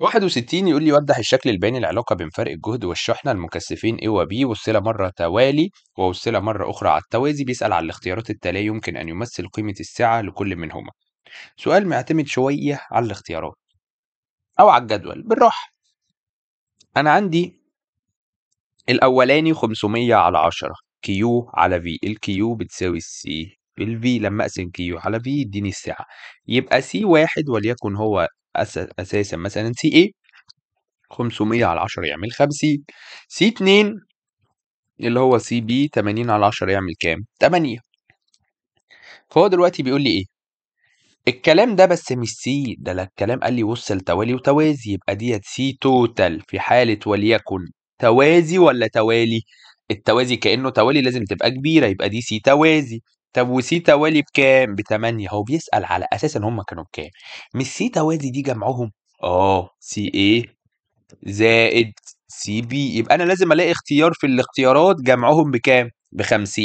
61 يقول لي وضح الشكل البياني العلاقة بين فرق الجهد والشحنة المكثفين A وB والصلة مرة توالي والصلة مرة أخرى على التوازي بيسأل على الاختيارات التالية يمكن أن يمثل قيمة السعة لكل منهما سؤال معتمد شوية على الاختيارات أو على الجدول بالراحة أنا عندي الأولاني 500 على 10 كيو على في الكيو بتساوي السي بالفي لما أقسم كيو على في يديني السعة يبقى سي واحد وليكن هو اساسا مثلا سي اي 500 على 10 يعمل 50 سي 2 اللي هو سي بي 80 على 10 يعمل كام 8 فهو دلوقتي بيقول لي ايه الكلام ده بس مش سي ده الكلام قال لي بص لتوالي وتوازي يبقى ديت سي توتال في حالة وليكن توازي ولا توالي التوازي كأنه توالي لازم تبقى كبيرة يبقى دي سي توازي طب وسيتا توالي بكام؟ ب8 هو بيسأل على أساس إن هم كانوا بكام مش سيتا توالي دي جمعهم آه سي إيه زائد سي بي يبقى أنا لازم ألاقي اختيار في الاختيارات جمعهم بكام؟ ب50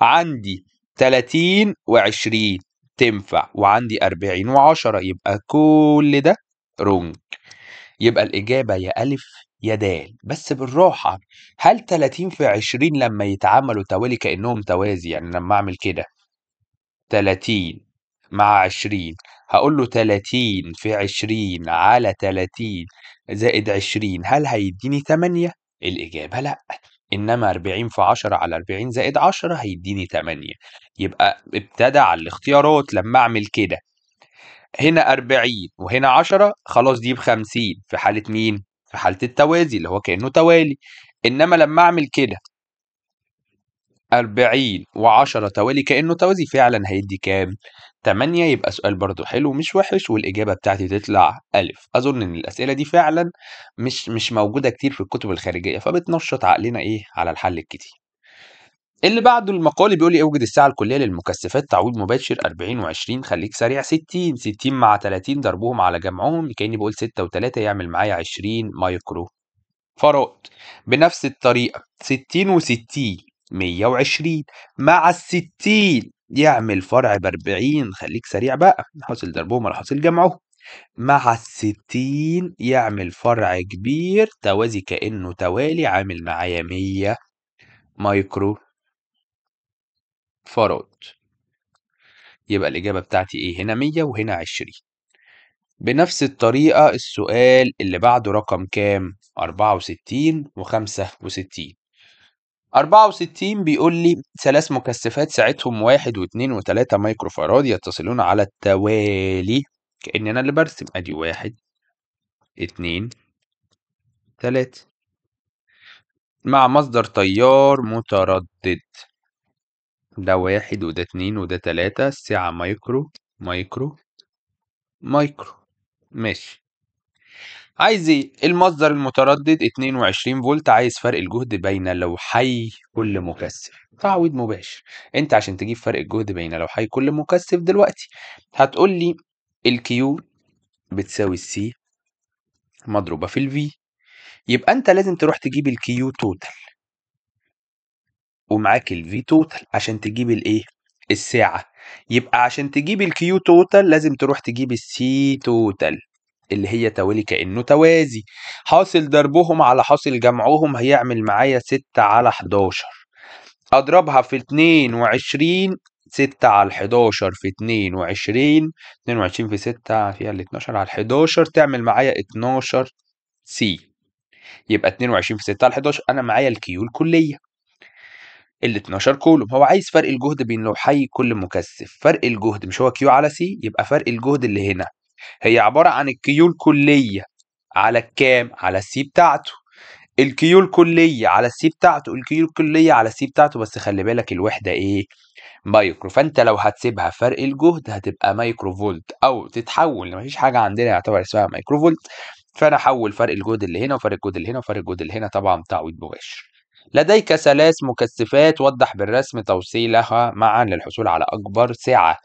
عندي 30 و20 تنفع وعندي 40 و10 يبقى كل ده رونج يبقى الإجابة يا ألف دال بس بالراحة، هل 30 في 20 لمّا يتعملوا توالي كإنّهم توازي، يعني لمّا أعمل كده 30 مع 20 هقول له 30 في 20 على 30 زائد 20 هل هيدّيني 8؟ الإجابة لأ، إنّما 40 في 10 على 40 زائد 10 هيدّيني 8 يبقى ابتدى على الاختيارات لمّا أعمل كده، هنا 40 وهنا 10 خلاص دي ب50 في حالة مين؟ في حالة التوازي اللي هو كأنه توالي إنما لما أعمل كده 40 و10 توالي كأنه توازي فعلا هيدي كام؟ 8 يبقى سؤال برضو حلو مش وحش والإجابة بتاعتي تطلع ألف أظن إن الأسئلة دي فعلا مش مش موجودة كتير في الكتب الخارجية فبتنشط عقلنا إيه على الحل الكتير اللي بعده المقال بيقول لي اوجد الساعه الكليه للمكثفات تعويض مباشر 40 و20 خليك سريع 60 60 مع 30 ضربهم على جمعهم كاني بقول 6 و3 يعمل معايا 20 مايكرو فراد بنفس الطريقه 60 و60 120 مع ال 60 يعمل فرع ب 40 خليك سريع بقى حاصل ضربهم ولا حاصل جمعهم مع ال 60 يعمل فرع كبير توازي كأنه توالي عامل معايا 100 مايكرو فراد يبقى الإجابة بتاعتي إيه هنا مية وهنا عشرين بنفس الطريقة السؤال اللي بعده رقم كام أربعة وستين وخمسة وستين أربعة وستين بيقول لي ثلاث مكثفات ساعتهم واحد واثنين وثلاثة مايكروفاراد يتصلون على التوالي كأن أنا اللي برسم أدي واحد اتنين تلاتة مع مصدر تيار متردد ده واحد وده اتنين وده تلاتة السعة مايكرو مايكرو مايكرو ماشي عايز ايه المصدر المتردد اتنين وعشرين فولت عايز فرق الجهد بين لوحي كل مكثف تعويض مباشر انت عشان تجيب فرق الجهد بين لوحي كل مكثف دلوقتي هتقول لي الكيو بتساوي السي مضروبة في الفي يبقى انت لازم تروح تجيب الكيو توتال ومعاك الفي توتال عشان تجيب الايه الساعة يبقى عشان تجيب الكيو توتال لازم تروح تجيب السي توتال اللي هي توالي كأنه توازي حاصل ضربهم على حاصل جمعهم هيعمل معايا 6 على 11 اضربها في 22 6 على 11 في 22 22 في 6 فيها ال 12 على 11 تعمل معايا 12 سي يبقى 22 في 6 على 11 انا معايا الكيو الكليه ال 12 كولوم هو عايز فرق الجهد بين لو حي كل مكثف فرق الجهد مش هو كيو على سي يبقى فرق الجهد اللي هنا هي عبارة عن الكيو الكلية على الكام على السي بتاعته الكيو الكلية على السي بتاعته الكيو الكلية على السي بتاعته بس خلي بالك الوحدة ايه مايكرو فانت لو هتسيبها فرق الجهد هتبقى مايكرو فولت او تتحول فيش حاجة عندنا يعتبر اسمها مايكرو فولت فانا احول فرق الجهد اللي هنا وفرق الجهد اللي هنا وفرق الجهد اللي هنا طبعا تعويض مباشر لديك ثلاث مكثفات وضح بالرسم توصيلها معا للحصول على أكبر سعة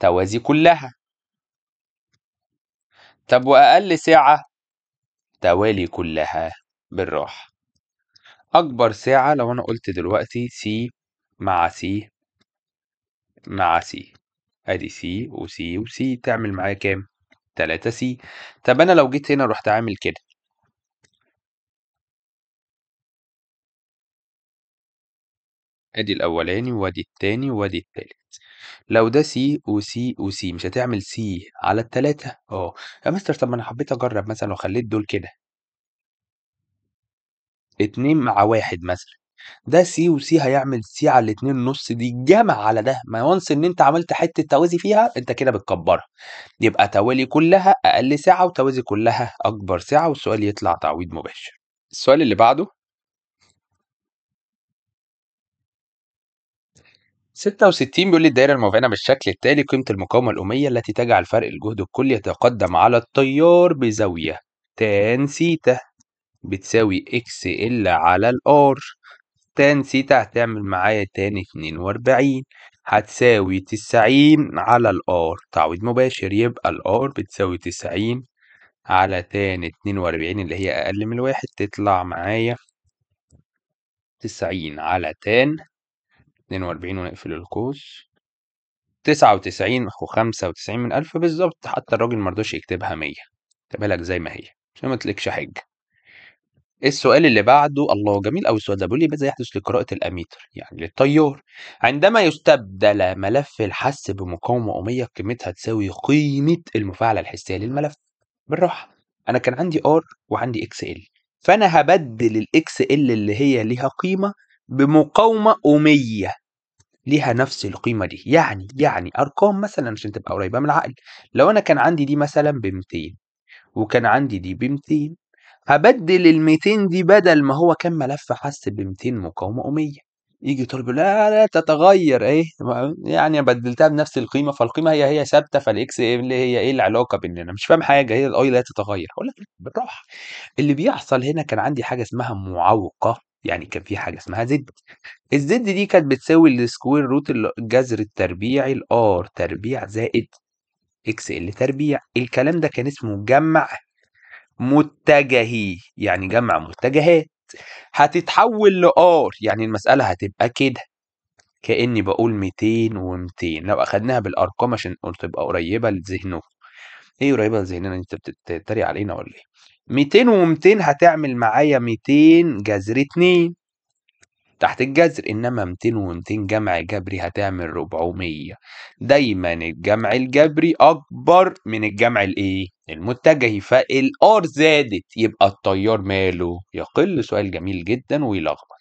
توازي كلها طب وأقل سعة توالي كلها بالراحة أكبر سعة لو أنا قلت دلوقتي سي مع سي مع سي أدي سي وسي وسي تعمل معايا كام؟ 3 سي طب أنا لو جيت هنا رحت عامل كده ادي الاولاني وادي الثاني وادي الثالث لو ده سي وسي وسي مش هتعمل سي على الثلاثه اه يا مستر طب ما انا حبيت اجرب مثلا وخليت دول كده اتنين مع واحد مثلا ده سي وسي هيعمل سي على الاتنين نص دي جمع على ده ما وانس ان انت عملت حته توازي فيها انت كده بتكبرها يبقى توالي كلها اقل ساعه وتوازي كلها اكبر ساعه والسؤال يطلع تعويض مباشر السؤال اللي بعده 66 بيقول لي الدائرة الموزعنة بالشكل التالي قيمة المقاومة الأمية التي تجعل فرق الجهد الكلي يتقدم على التيار بزاوية تان سيتا بتساوي اكس إلا على الار تان سيتا هتعمل معايا تان 42 هتساوي 90 على الار تعويض مباشر يبقى الار بتساوي 90 على تان 42 اللي هي أقل من الواحد تطلع معايا 90 على تان 42 ونقفل القوس 99 و95 من 1000 بالظبط حتى الراجل مرضوش يكتبها 100 اكتبها لك زي ما هي عشان ما تلكش حاجة السؤال اللي بعده الله جميل او السؤال ده بيقول لي ماذا يحدث لقراءة الأميتر يعني للتيار عندما يستبدل ملف الحس بمقاومة أمية قيمتها تساوي قيمة المفاعلة الحسية للملف بالراحة أنا كان عندي R وعندي XL فأنا هبدل الإكس ال اللي هي ليها قيمة بمقاومة أومية ليها نفس القيمة دي يعني يعني أرقام مثلا عشان تبقى قريبة من العقل لو أنا كان عندي دي مثلا ب 200 وكان عندي دي ب 200 هبدل ال 200 دي بدل ما هو كان ملف حس ب 200 مقاومة أومية يجي طالب لا لا تتغير ايه يعني بدلتها بنفس القيمه فالقيمه هي هي ثابته فالاكس اللي هي ايه العلاقه بيننا مش فاهم حاجه هي الاي لا تتغير اقول لك بالراحه اللي بيحصل هنا كان عندي حاجه اسمها معوقه يعني كان في حاجة اسمها زد الزد دي كانت بتساوي السكوير روت الجذر التربيعي الار تربيع زائد اكس ال تربيع الكلام ده كان اسمه جمع متجهي يعني جمع متجهات هتتحول لار يعني المسألة هتبقى كده كأني بقول 200 و200 لو أخدناها بالأرقام عشان تبقى قريبة لذهنكم هي إيه قريبة لذهننا أنت بت- بتتريق علينا ولا إيه؟ 200 و200 هتعمل معايا 200 جذر 2 تحت الجذر، إنما 200 و200 جمع جبري هتعمل 400 دايمًا الجمع الجبري أكبر من الجمع الإيه؟ المتجهي، فالار زادت يبقى التيار ماله؟ يقل، سؤال جميل جدًا ويلخبط.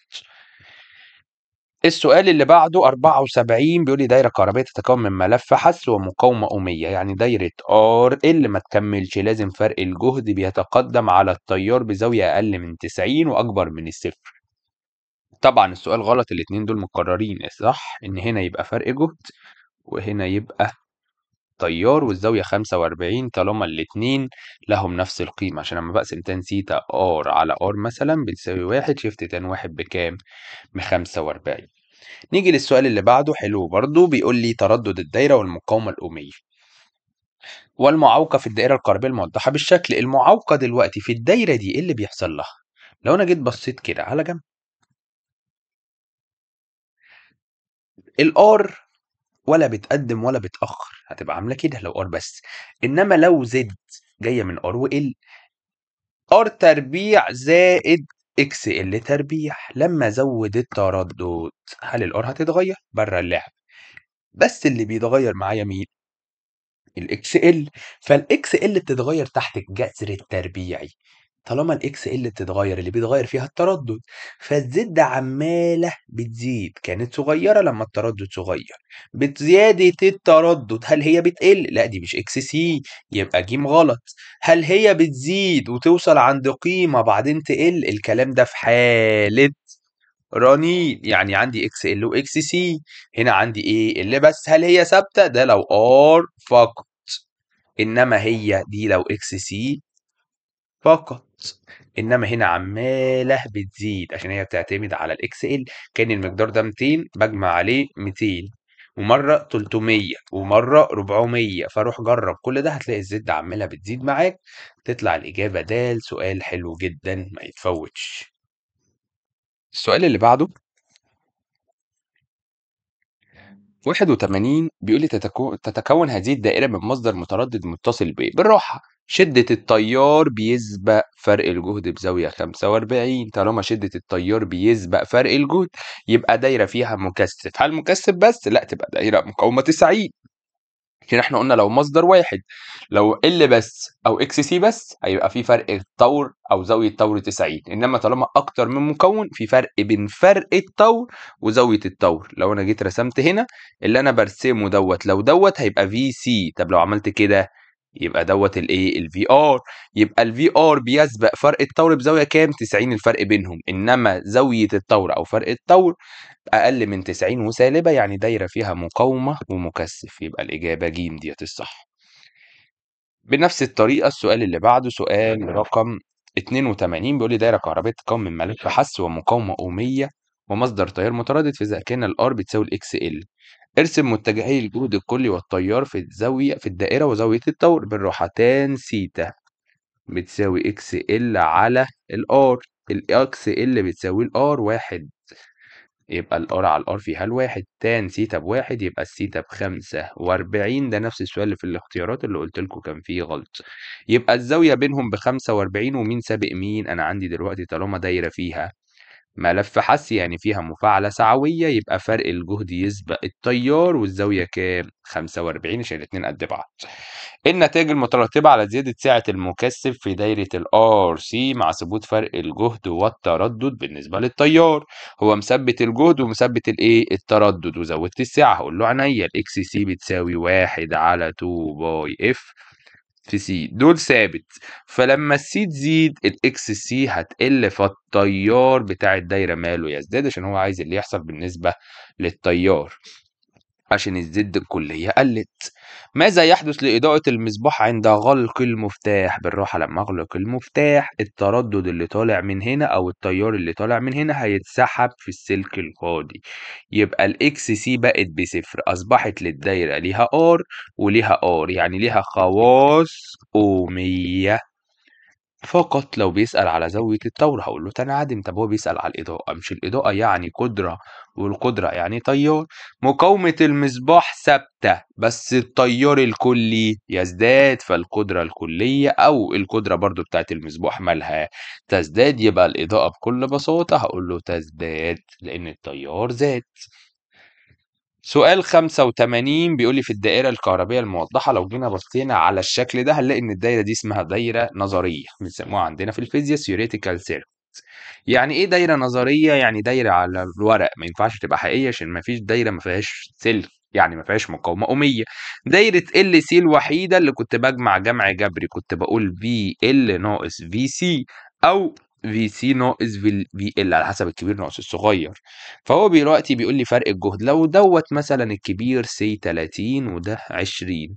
السؤال اللي بعده 74 بيقول لي دايرة كهربائية تتكون من ملف حث ومقاومة أمية يعني دايرة ار اللي ما تكملش لازم فرق الجهد بيتقدم على التيار بزاوية أقل من 90 وأكبر من الصفر طبعا السؤال غلط الاتنين دول مكررين الصح إن هنا يبقى فرق جهد وهنا يبقى التيار والزاوية 45 طالما الاتنين لهم نفس القيمة عشان لما بقسم تان سيتا ار على ار مثلا بتساوي واحد شيفت تان واحد بكام؟ ب 45 نيجي للسؤال اللي بعده حلو برضه بيقول لي تردد الدايرة والمقاومة الأمية والمعوقة في الدائرة القاربية الموضحة بالشكل المعوقة دلوقتي في الدايرة دي ايه اللي بيحصل لها؟ لو أنا جيت بصيت كده على جنب الار ولا بتقدم ولا بتأخر هتبقى عاملة كده لو ار بس انما لو زد جاية من ار وال ار تربيع زائد اكس ال تربيع لما زود التردد هل الار هتتغير بره اللعب بس اللي بيتغير معايا مين الاكس ال فالاكس ال بتتغير تحت الجذر التربيعي طالما الإكس ال بتتغير؟ اللي بيتغير فيها التردد، فالزد عمالة بتزيد، كانت صغيرة لما التردد صغير، بزيادة التردد هل هي بتقل؟ لا دي مش إكس سي يبقى ج غلط، هل هي بتزيد وتوصل عند قيمة بعدين تقل؟ الكلام ده في حالة رنين، يعني عندي إكس إل وإكس سي، هنا عندي إيه اللي بس، هل هي ثابتة؟ ده لو آر فقط، إنما هي دي لو إكس سي فقط. انما هنا عماله بتزيد عشان هي بتعتمد على الاكس ال كان المقدار ده 200 بجمع عليه 200 ومره 300 ومره 400 فروح جرب كل ده هتلاقي الزد عماله بتزيد معاك تطلع الاجابه ده سؤال حلو جدا ما يتفوتش السؤال اللي بعده 81 بيقول لي تتكون هذه الدائرة من مصدر متردد متصل ب بالراحة شدة التيار بيسبق فرق الجهد بزاوية 45 طالما شدة التيار بيسبق فرق الجهد يبقى دايرة فيها مكثف هل مكثف بس؟ لا تبقى دايرة مقاومة السعيد لكن احنا قلنا لو مصدر واحد لو ال بس او اكس سي بس هيبقى في فرق الطور او زاويه طور 90 انما طالما اكتر من مكون في فرق بين فرق الطور وزاويه الطور لو انا جيت رسمت هنا اللي انا برسمه دوت لو دوت هيبقى في سي طب لو عملت كده يبقى دوت الايه الفي ار يبقى الفي ار بيسبق فرق الطور بزاويه كام 90 الفرق بينهم انما زاويه الطور او فرق الطور اقل من 90 وسالبه يعني دايره فيها مقاومه ومكثف يبقى الاجابه ج ديت الصح بنفس الطريقه السؤال اللي بعده سؤال رقم 82 بيقول لي دايره كهربائيه تتكون من ملف حس ومقاومه اوميه ومصدر تيار متردد في كان الار بتساوي الاكس ال ارسم متجهي الجهد الكلي والتيار في الزاوية في الدائرة وزاوية الطور بالراحة تان سيتا بتساوي اكس ال على الار الاكس ال بتساوي الار واحد يبقى الار على الار فيها الواحد تان سيتا بواحد يبقى السيتا بخمسة واربعين ده نفس السؤال اللي في الاختيارات اللي قلت لكم كان فيه غلط يبقى الزاوية بينهم بخمسة واربعين ومين سابق مين انا عندي دلوقتي طالما دايرة فيها ملف حث يعني فيها مفاعلة سعوية يبقى فرق الجهد يسبق التيار والزاوية كام؟ 45 عشان الاتنين قد بعض. النتائج المترتبة على زيادة سعة المكثف في دايرة ال RC مع ثبوت فرق الجهد والتردد بالنسبة للتيار هو مثبت الجهد ومثبت الايه؟ التردد وزودت السعة هقول له عينيا الـ XC بتساوي 1 على 2 باي اف في سي دول ثابت فلما السي تزيد الاكس سي هتقل فالتيار بتاع الدايره ماله يزداد عشان هو عايز اللي يحصل بالنسبه للتيار عشان الزد الكلية قلت ماذا يحدث لإضاءة المصباح عند غلق المفتاح بالراحة لما أغلق المفتاح التردد اللي طالع من هنا أو التيار اللي طالع من هنا هيتسحب في السلك الفاضي يبقى الإكس سي بقت بصفر أصبحت للدايرة ليها آر وليها آر يعني ليها خواص أومية فقط لو بيسأل على زاوية الطور هقول له تنعدم، طب هو بيسأل على الإضاءة، آه، مش الإضاءة يعني قدرة والقدرة يعني تيار، مقاومة المصباح ثابتة بس التيار الكلي يزداد فالقدرة الكلية أو القدرة برضو بتاعت المصباح مالها تزداد، يبقى الإضاءة بكل بساطة هقول له تزداد لأن التيار زاد. سؤال 85 بيقول لي في الدائرة الكهربية الموضحة لو جينا بصينا على الشكل ده هنلاقي إن الدايرة دي اسمها دايرة نظرية بنسموها عندنا في الفيزياء ثيوريتيكال سيركت يعني ايه دايره نظريه يعني دايره على الورق ما ينفعش تبقى حقيقيه عشان ما فيش دايره ما فيهاش سلك يعني ما فيهاش مقاومه اوميه دايره ال سي الوحيده اللي كنت بجمع جمع جبري كنت بقول في ال ناقص في سي او في سي ناقص في في ال على حسب الكبير ناقص الصغير فهو دلوقتي بيقول لي فرق الجهد لو دوت مثلا الكبير سي 30 وده 20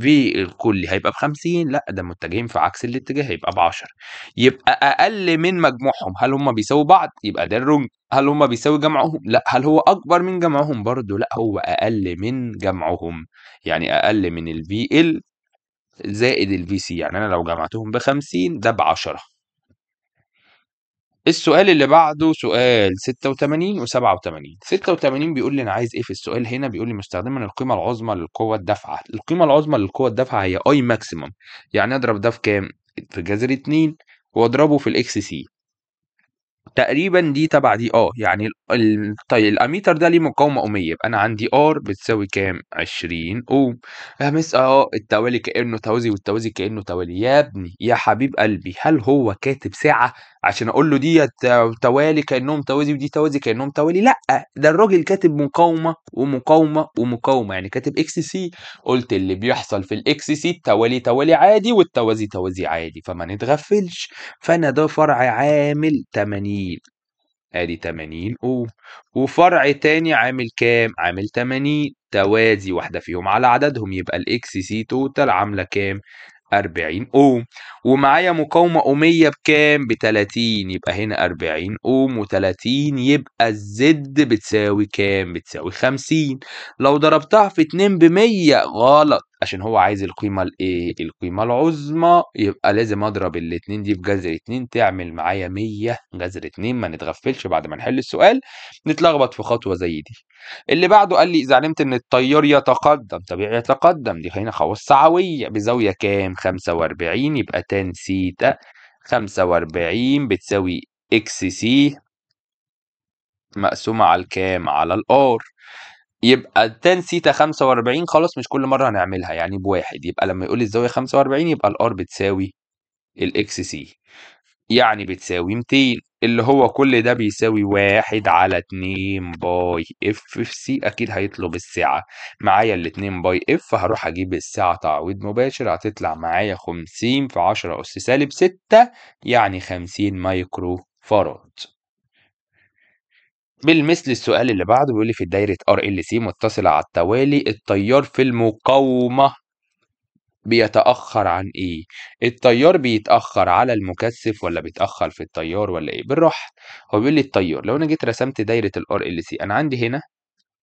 في الكل هيبقى ب 50 لا ده متجهين في عكس الاتجاه هيبقى ب 10 يبقى اقل من مجموعهم هل هم بيساووا بعض يبقى ده الرنج هل هم بيساوي جمعهم لا هل هو اكبر من جمعهم برضه لا هو اقل من جمعهم يعني اقل من الفي ال زائد الفي سي يعني انا لو جمعتهم ب 50 ده ب 10 السؤال اللي بعده سؤال 86 و87 86 بيقول لي انا عايز ايه في السؤال هنا بيقول لي مستخدما القيمه العظمى للقوه الدافعه القيمه العظمى للقوه الدافعه هي اي ماكسيمم يعني اضرب ده في كام في جذر 2 واضربه في الاكس سي تقريبا دي تبع دي اه يعني ال... طيب الاميتر ده ليه مقاومه اوميه يبقى انا عندي ار بتساوي كام 20 اوم همس اه التوالي كانه توازي والتوازي كانه توالي يا ابني يا حبيب قلبي هل هو كاتب ساعه عشان اقول له دي توالي كانهم توازي ودي توازي كانهم توالي لا ده الراجل كاتب مقاومه ومقاومه ومقاومه يعني كاتب اكس سي قلت اللي بيحصل في الاكس سي التوالي توالي عادي والتوازي توازي عادي فما نتغفلش فانا ده فرع عامل 80 ادي 80 او وفرع تاني عامل كام عامل 80 توازي واحده فيهم على عددهم يبقى الاكس سي توتال عامله كام 40 اوم ومعايا مقاومه اوميه بكام ب 30 يبقى هنا 40 اوم و30 يبقى الزد بتساوي كام بتساوي 50 لو ضربتها في 2 ب 100 غلط عشان هو عايز القيمة الايه القيمة العظمى يبقى لازم اضرب الاتنين دي في جذر اتنين تعمل معايا مية جذر اتنين ما نتغفلش بعد ما نحل السؤال نتلخبط في خطوة زي دي اللي بعده قال لي اذا علمت ان التيار يتقدم طبيعي يتقدم دي خلينا خلاص سعوية بزاوية كام 45 يبقى تان سيتا 45 بتساوي اكس سي مقسومة على الكام على الار يبقى تان سيتا 45 خلاص مش كل مرة هنعملها يعني بواحد يبقى لما يقول لي الزاوية 45 يبقى الار بتساوي الاكس سي يعني بتساوي 200 اللي هو كل ده بيساوي واحد على 2 باي اف في سي اكيد هيطلب السعة معايا ال 2 باي اف هروح اجيب السعة تعويض مباشر هتطلع معايا 50 في 10 اس سالب 6 يعني 50 مايكرو فاراد بالمثل السؤال اللي بعده بيقول لي في دايرة سي متصلة على التوالي التيار في المقاومة بيتأخر عن إيه؟ التيار بيتأخر على المكثف ولا بيتأخر في التيار ولا إيه؟ بالراحة هو بيقول لي التيار لو أنا جيت رسمت دايرة ال سي أنا عندي هنا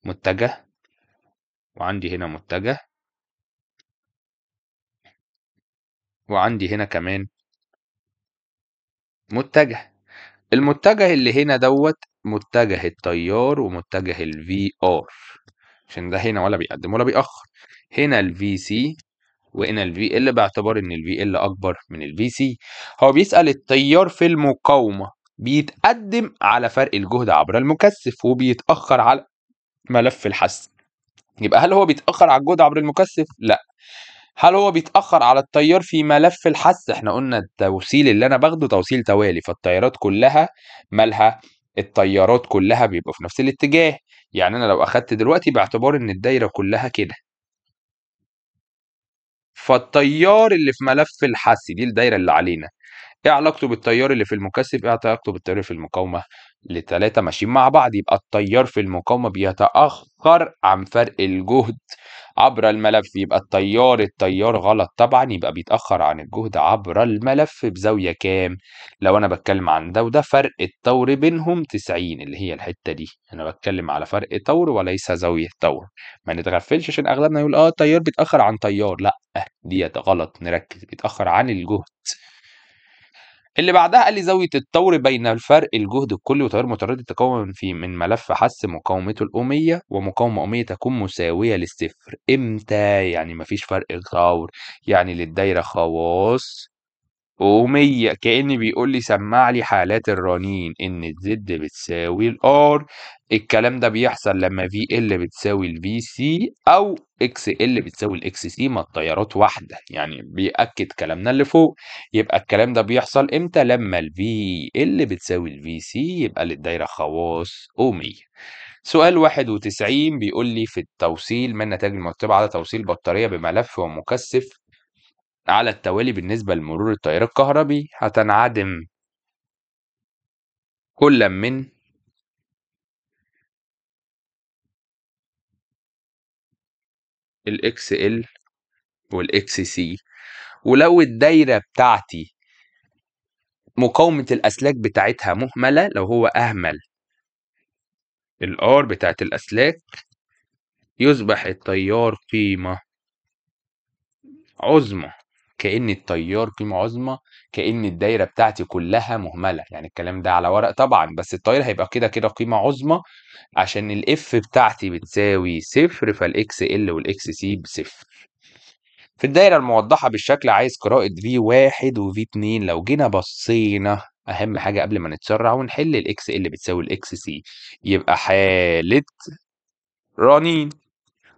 متجه وعندي هنا متجه وعندي هنا كمان متجه المتجه اللي هنا دوت متجه التيار ومتجه ال VR عشان ده هنا ولا بيقدم ولا بيأخر هنا ال VC وهنا ال VL باعتبار إن ال VL أكبر من ال VC هو بيسأل التيار في المقاومة بيتقدم على فرق الجهد عبر المكثف وبيتأخر على ملف الحس يبقى هل هو بيتأخر على الجهد عبر المكثف؟ لا هل هو بيتأخر على التيار في ملف الحس؟ احنا قلنا التوصيل اللي أنا باخده توصيل توالي فالتيارات كلها مالها التيارات كلها بيبقوا في نفس الاتجاه يعني انا لو اخدت دلوقتي باعتبار ان الدايره كلها كده فالتيار اللي في ملف الحث دي الدايره اللي علينا ايه علاقته بالتيار اللي في المكثف ايه علاقته بالتيار اللي في المقاومه لثلاثة ماشيين مع بعض يبقى التيار في المقاومة بيتأخر عن فرق الجهد عبر الملف يبقى التيار التيار غلط طبعا يبقى بيتأخر عن الجهد عبر الملف بزاوية كام لو أنا بتكلم عن ده وده فرق الطور بينهم 90 اللي هي الحتة دي أنا بتكلم على فرق طور وليس زاوية طور ما نتغفلش عشان أغلبنا يقول آه التيار بيتأخر عن تيار لأ ديت غلط نركز بيتأخر عن الجهد اللي بعدها قال لي زاوية التور بين الفرق الجهد الكلي وتيار متردد تكون في من ملف حس مقاومته الأمية ومقاومة أمية تكون مساوية للصفر إمتى يعني مفيش فرق طور يعني للدايرة خواص أمية كأن بيقول لي سمع لي حالات الرنين إن الزد بتساوي الآر الكلام ده بيحصل لما في ال بتساوي الفي سي أو اكس ال بتساوي الاكس سي ما التيارات واحده يعني بيأكد كلامنا اللي فوق يبقى الكلام ده بيحصل امتى لما الفي ال بتساوي الفي سي يبقى للدايره خواص اوميه سؤال 91 بيقول لي في التوصيل ما النتائج المرتبه على توصيل بطاريه بملف ومكثف على التوالي بالنسبه لمرور التيار الكهربي هتنعدم كلا من الاكس ال والاكس سي ولو الدايره بتاعتي مقاومه الاسلاك بتاعتها مهمله لو هو اهمل الار بتاعت الاسلاك يصبح التيار قيمه عظمى كأن التيار قيمة عظمى، كأن الدايرة بتاعتي كلها مهملة، يعني الكلام ده على ورق طبعًا، بس التيار هيبقى كده، كده قيمة عظمى عشان الاف بتاعتي بتساوي صفر فالاكس ال والاكس سي بصفر. في الدايرة الموضحة بالشكل عايز قراءه في واحد وفي اتنين لو جينا بصينا أهم حاجة قبل ما نتسرع ونحل الاكس ال بتساوي الاكس سي يبقى حالة رنين.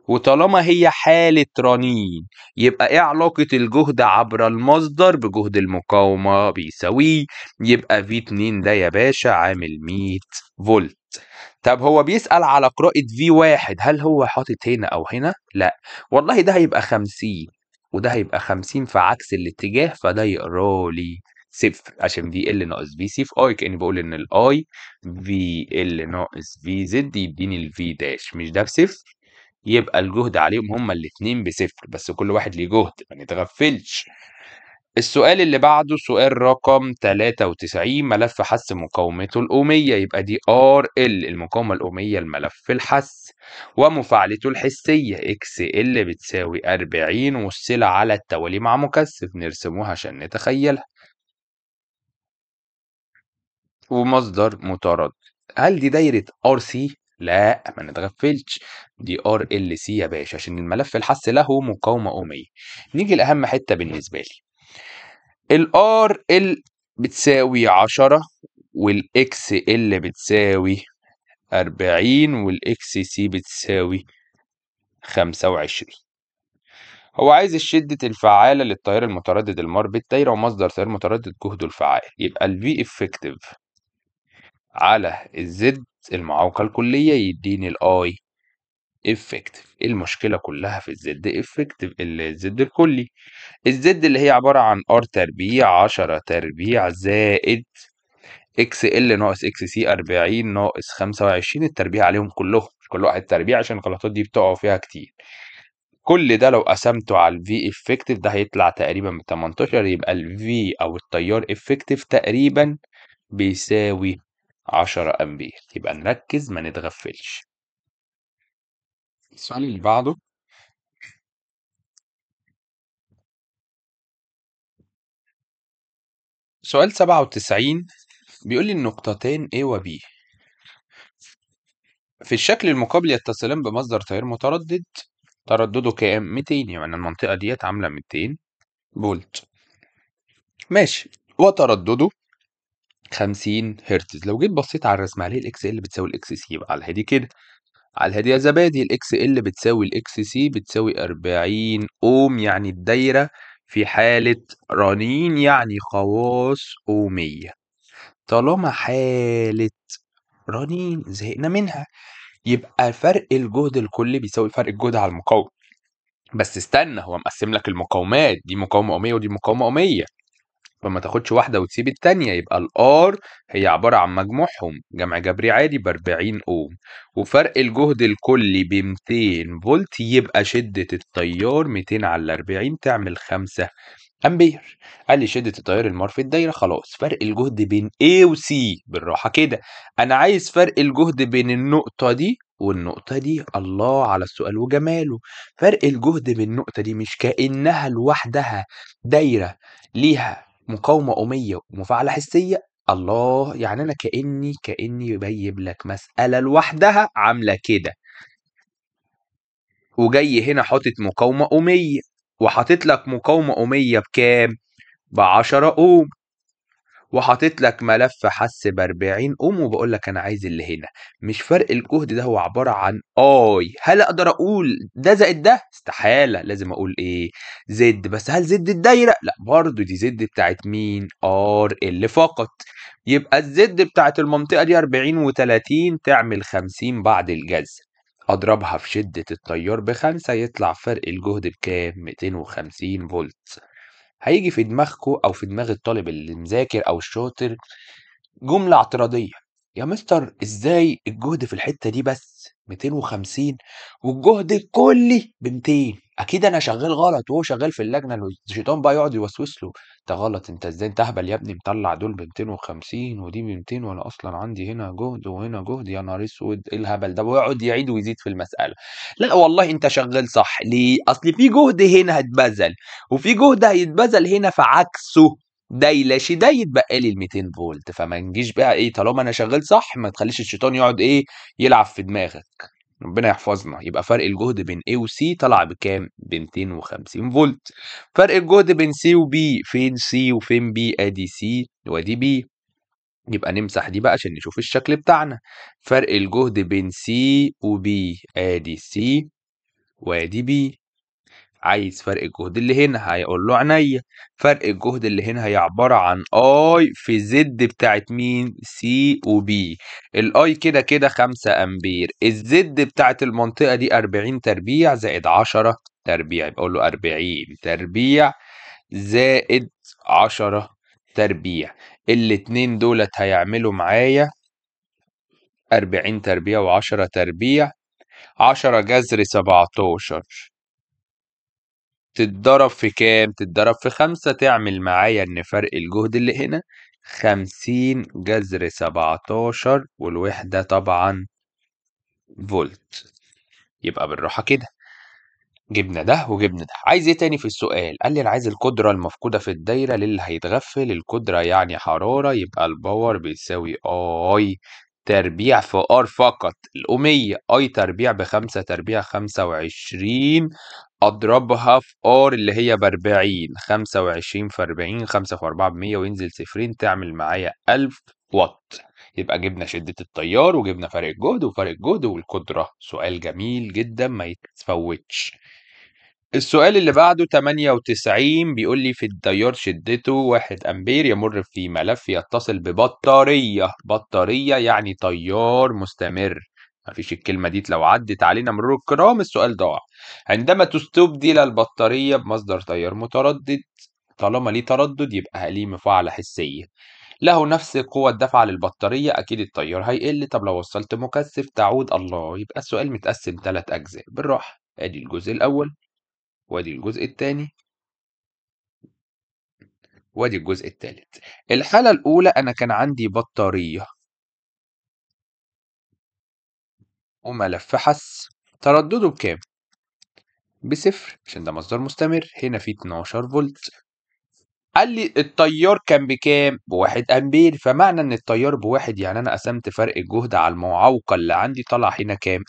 وطالما هي حالة رنين يبقى ايه علاقة الجهد عبر المصدر بجهد المقاومة بيساويه يبقى في 2 ده يا باشا عامل 100 فولت طب هو بيسأل على قراءة في واحد هل هو حاطط هنا أو هنا؟ لا والله ده هيبقى 50 وده هيبقى 50 في عكس الاتجاه فده يقرا لي صفر عشان في ال ناقص في سي في اي كاني بقول ان الاي في ال ناقص في زد يديني الفي داش مش ده بصفر يبقى الجهد عليهم هما الاتنين بصفر بس كل واحد ليه جهد، ما نتغفلش. السؤال اللي بعده سؤال رقم 93 ملف حس مقاومته الأومية يبقى دي RL المقاومة الأومية الملف الحس ومفاعلته الحسية XL بتساوي 40 والصلة على التوالي مع مكثف، نرسموها عشان نتخيلها. ومصدر متردد هل دي دايرة RC؟ لا ما نتغفلش دي ار ال سي يا باشا عشان الملف الحث له مقاومه اوميه نيجي لاهم حته بالنسبه لي الار ال بتساوي 10 والاكس ال بتساوي 40 والاكس سي بتساوي 25 هو عايز الشدة الفعالة للتيار المتردد المار بالدايرة ومصدر تيار متردد جهده الفعال يبقى ال V effective على الزد المعوقة الكلية يديني الاي افكتيف المشكلة كلها في الزد افكتيف الزد الكلي الزد اللي هي عبارة عن ار تربيع 10 تربيع زائد اكس ال ناقص اكس سي 40 ناقص 25 التربيع عليهم كلهم مش كل واحد تربيع عشان الغلطات دي بتقع فيها كتير كل ده لو قسمته على الفي افكتيف ده هيطلع تقريبا من 18 يبقى الفي او التيار افكتيف تقريبا بيساوي 10 أمبير يبقى نركز ما نتغفلش السؤال اللي بعده سؤال 97 بيقول لي النقطتين A و B في الشكل المقابل يتصلان بمصدر تيار متردد تردده كام 200 يعني المنطقة ديت عاملة 200 فولت ماشي وتردده 50 هرتز لو جيت بصيت على الرسمه عليه الاكس ال بتساوي الاكس سي يبقى على الهادي كده على الهادي يا زبادي الاكس ال بتساوي الاكس سي بتساوي 40 اوم يعني الدايره في حاله رنين يعني خواص اوميه طالما حاله رنين زهقنا منها يبقى فرق الجهد الكلي بيساوي فرق الجهد على المقاومه بس استنى هو مقسم لك المقاومات دي مقاومه اوميه ودي مقاومه اوميه فما تاخدش واحدة وتسيب التانية يبقى الار هي عبارة عن مجموعهم جمع جبري عادي بأربعين أوم وفرق الجهد الكلي بمتين فولت يبقى شدة التيار متين على الاربعين تعمل خمسة أمبير قال لي شدة التيار المار في الدايرة خلاص فرق الجهد بين A و C بالراحة كده أنا عايز فرق الجهد بين النقطة دي والنقطة دي الله على السؤال وجماله فرق الجهد بين النقطة دي مش كأنها لوحدها دايرة ليها مقاومة أمية ومفاعلة حسية الله يعني أنا كأني كأني بجيب لك مسألة لوحدها عاملة كده وجاي هنا حاطط مقاومة أمية وحاطط لك مقاومة أمية بكام؟ بعشرة أوم وحاطط لك ملف حس ب 40 قوم وبقول لك انا عايز اللي هنا مش فرق الجهد ده هو عباره عن اي هل اقدر اقول ده زائد ده استحاله لازم اقول ايه زد بس هل زد الدايره لا برضو دي زد بتاعت مين ار ال فقط يبقى الزد بتاعت المنطقه دي 40 و30 تعمل 50 بعد الجذر اضربها في شده التيار بخمسة يطلع فرق الجهد بكام 250 فولت هيجي في دماغكو أو في دماغ الطالب اللي مذاكر أو الشاطر جملة اعتراضية يا مستر إزاي الجهد في الحتة دي بس 250 والجهد الكلي ب 200 اكيد انا شغال غلط وهو شغال في اللجنه الشيطان بقى يقعد يوسوس له انت غلط انت ازاي انت اهبل يا ابني مطلع دول ب 250 ودي ب 200 وانا اصلا عندي هنا جهد وهنا جهد يا نهار اسود ايه الهبل ده ويقعد يعيد ويزيد في المساله لا والله انت شغال صح ليه اصل في جهد هنا هتبذل وفي جهد هيتبذل هنا فعكسه ده يلاشي ده يتبقى لي ال 200 فولت فما نجيش بقى ايه طالما انا شغال صح ما تخليش الشيطان يقعد ايه يلعب في دماغك ربنا يحفظنا يبقى فرق الجهد بين A و C طلع بكام؟ ب 250 فولت فرق الجهد بين C و B فين C وفين B ادي C وادي B يبقى نمسح دي بقى عشان نشوف الشكل بتاعنا فرق الجهد بين C و B ادي C وادي B عايز فرق الجهد اللي هنا هيقول له عينيا فرق الجهد اللي هنا هي عبارة عن اي في زد بتاعت مين سي وبي الاي كده كده 5 امبير الزد بتاعت المنطقة دي 40 تربيع زائد 10 تربيع يبقى اقول له 40 تربيع زائد 10 تربيع الاتنين دولت هيعملوا معايا 40 تربيع و10 تربيع 10 جذر 17 تتضرب في كام؟ تتضرب في خمسة تعمل معايا إن فرق الجهد اللي هنا خمسين جذر سبعتاشر والوحدة طبعا فولت يبقى بالراحة كده جبنا ده وجبنا ده عايز ايه تاني في السؤال قال لي انا عايز القدره المفقوده في الدايره للي هيتغفل القدره يعني حراره يبقى الباور بيساوي اي تربيع في ار فقط الأمية اي تربيع بخمسة تربيع خمسة وعشرين أضربها في ار اللي هي بأربعين خمسة وعشرين في أربعين خمسة في أربعة بمية وينزل صفرين تعمل معايا ألف وات يبقى جبنا شدة التيار وجبنا فرق الجهد وفرق الجهد والقدرة سؤال جميل جدا ما يتفوتش السؤال اللي بعده 98 بيقول لي في التيار شدته 1 أمبير يمر في ملف يتصل ببطارية بطارية يعني تيار مستمر مفيش الكلمة دي لو عدت علينا مرور الكرام السؤال ضاع عندما تستبدل البطارية بمصدر تيار متردد طالما ليه تردد يبقى ليه مفاعلة حسية له نفس قوة الدفع للبطارية أكيد التيار هيقل طب لو وصلت مكثف تعود الله يبقى السؤال متقسم تلات أجزاء بالراحة أدي الجزء الأول وادي الجزء الثاني وادي الجزء الثالث الحالة الأولى أنا كان عندي بطارية وملف حس تردده بكام؟ بصفر عشان ده مصدر مستمر هنا في 12 فولت قال لي التيار كان بكام؟ بواحد أمبير فمعنى إن التيار بواحد يعني أنا قسمت فرق الجهد على المعوقة اللي عندي طلع هنا كام؟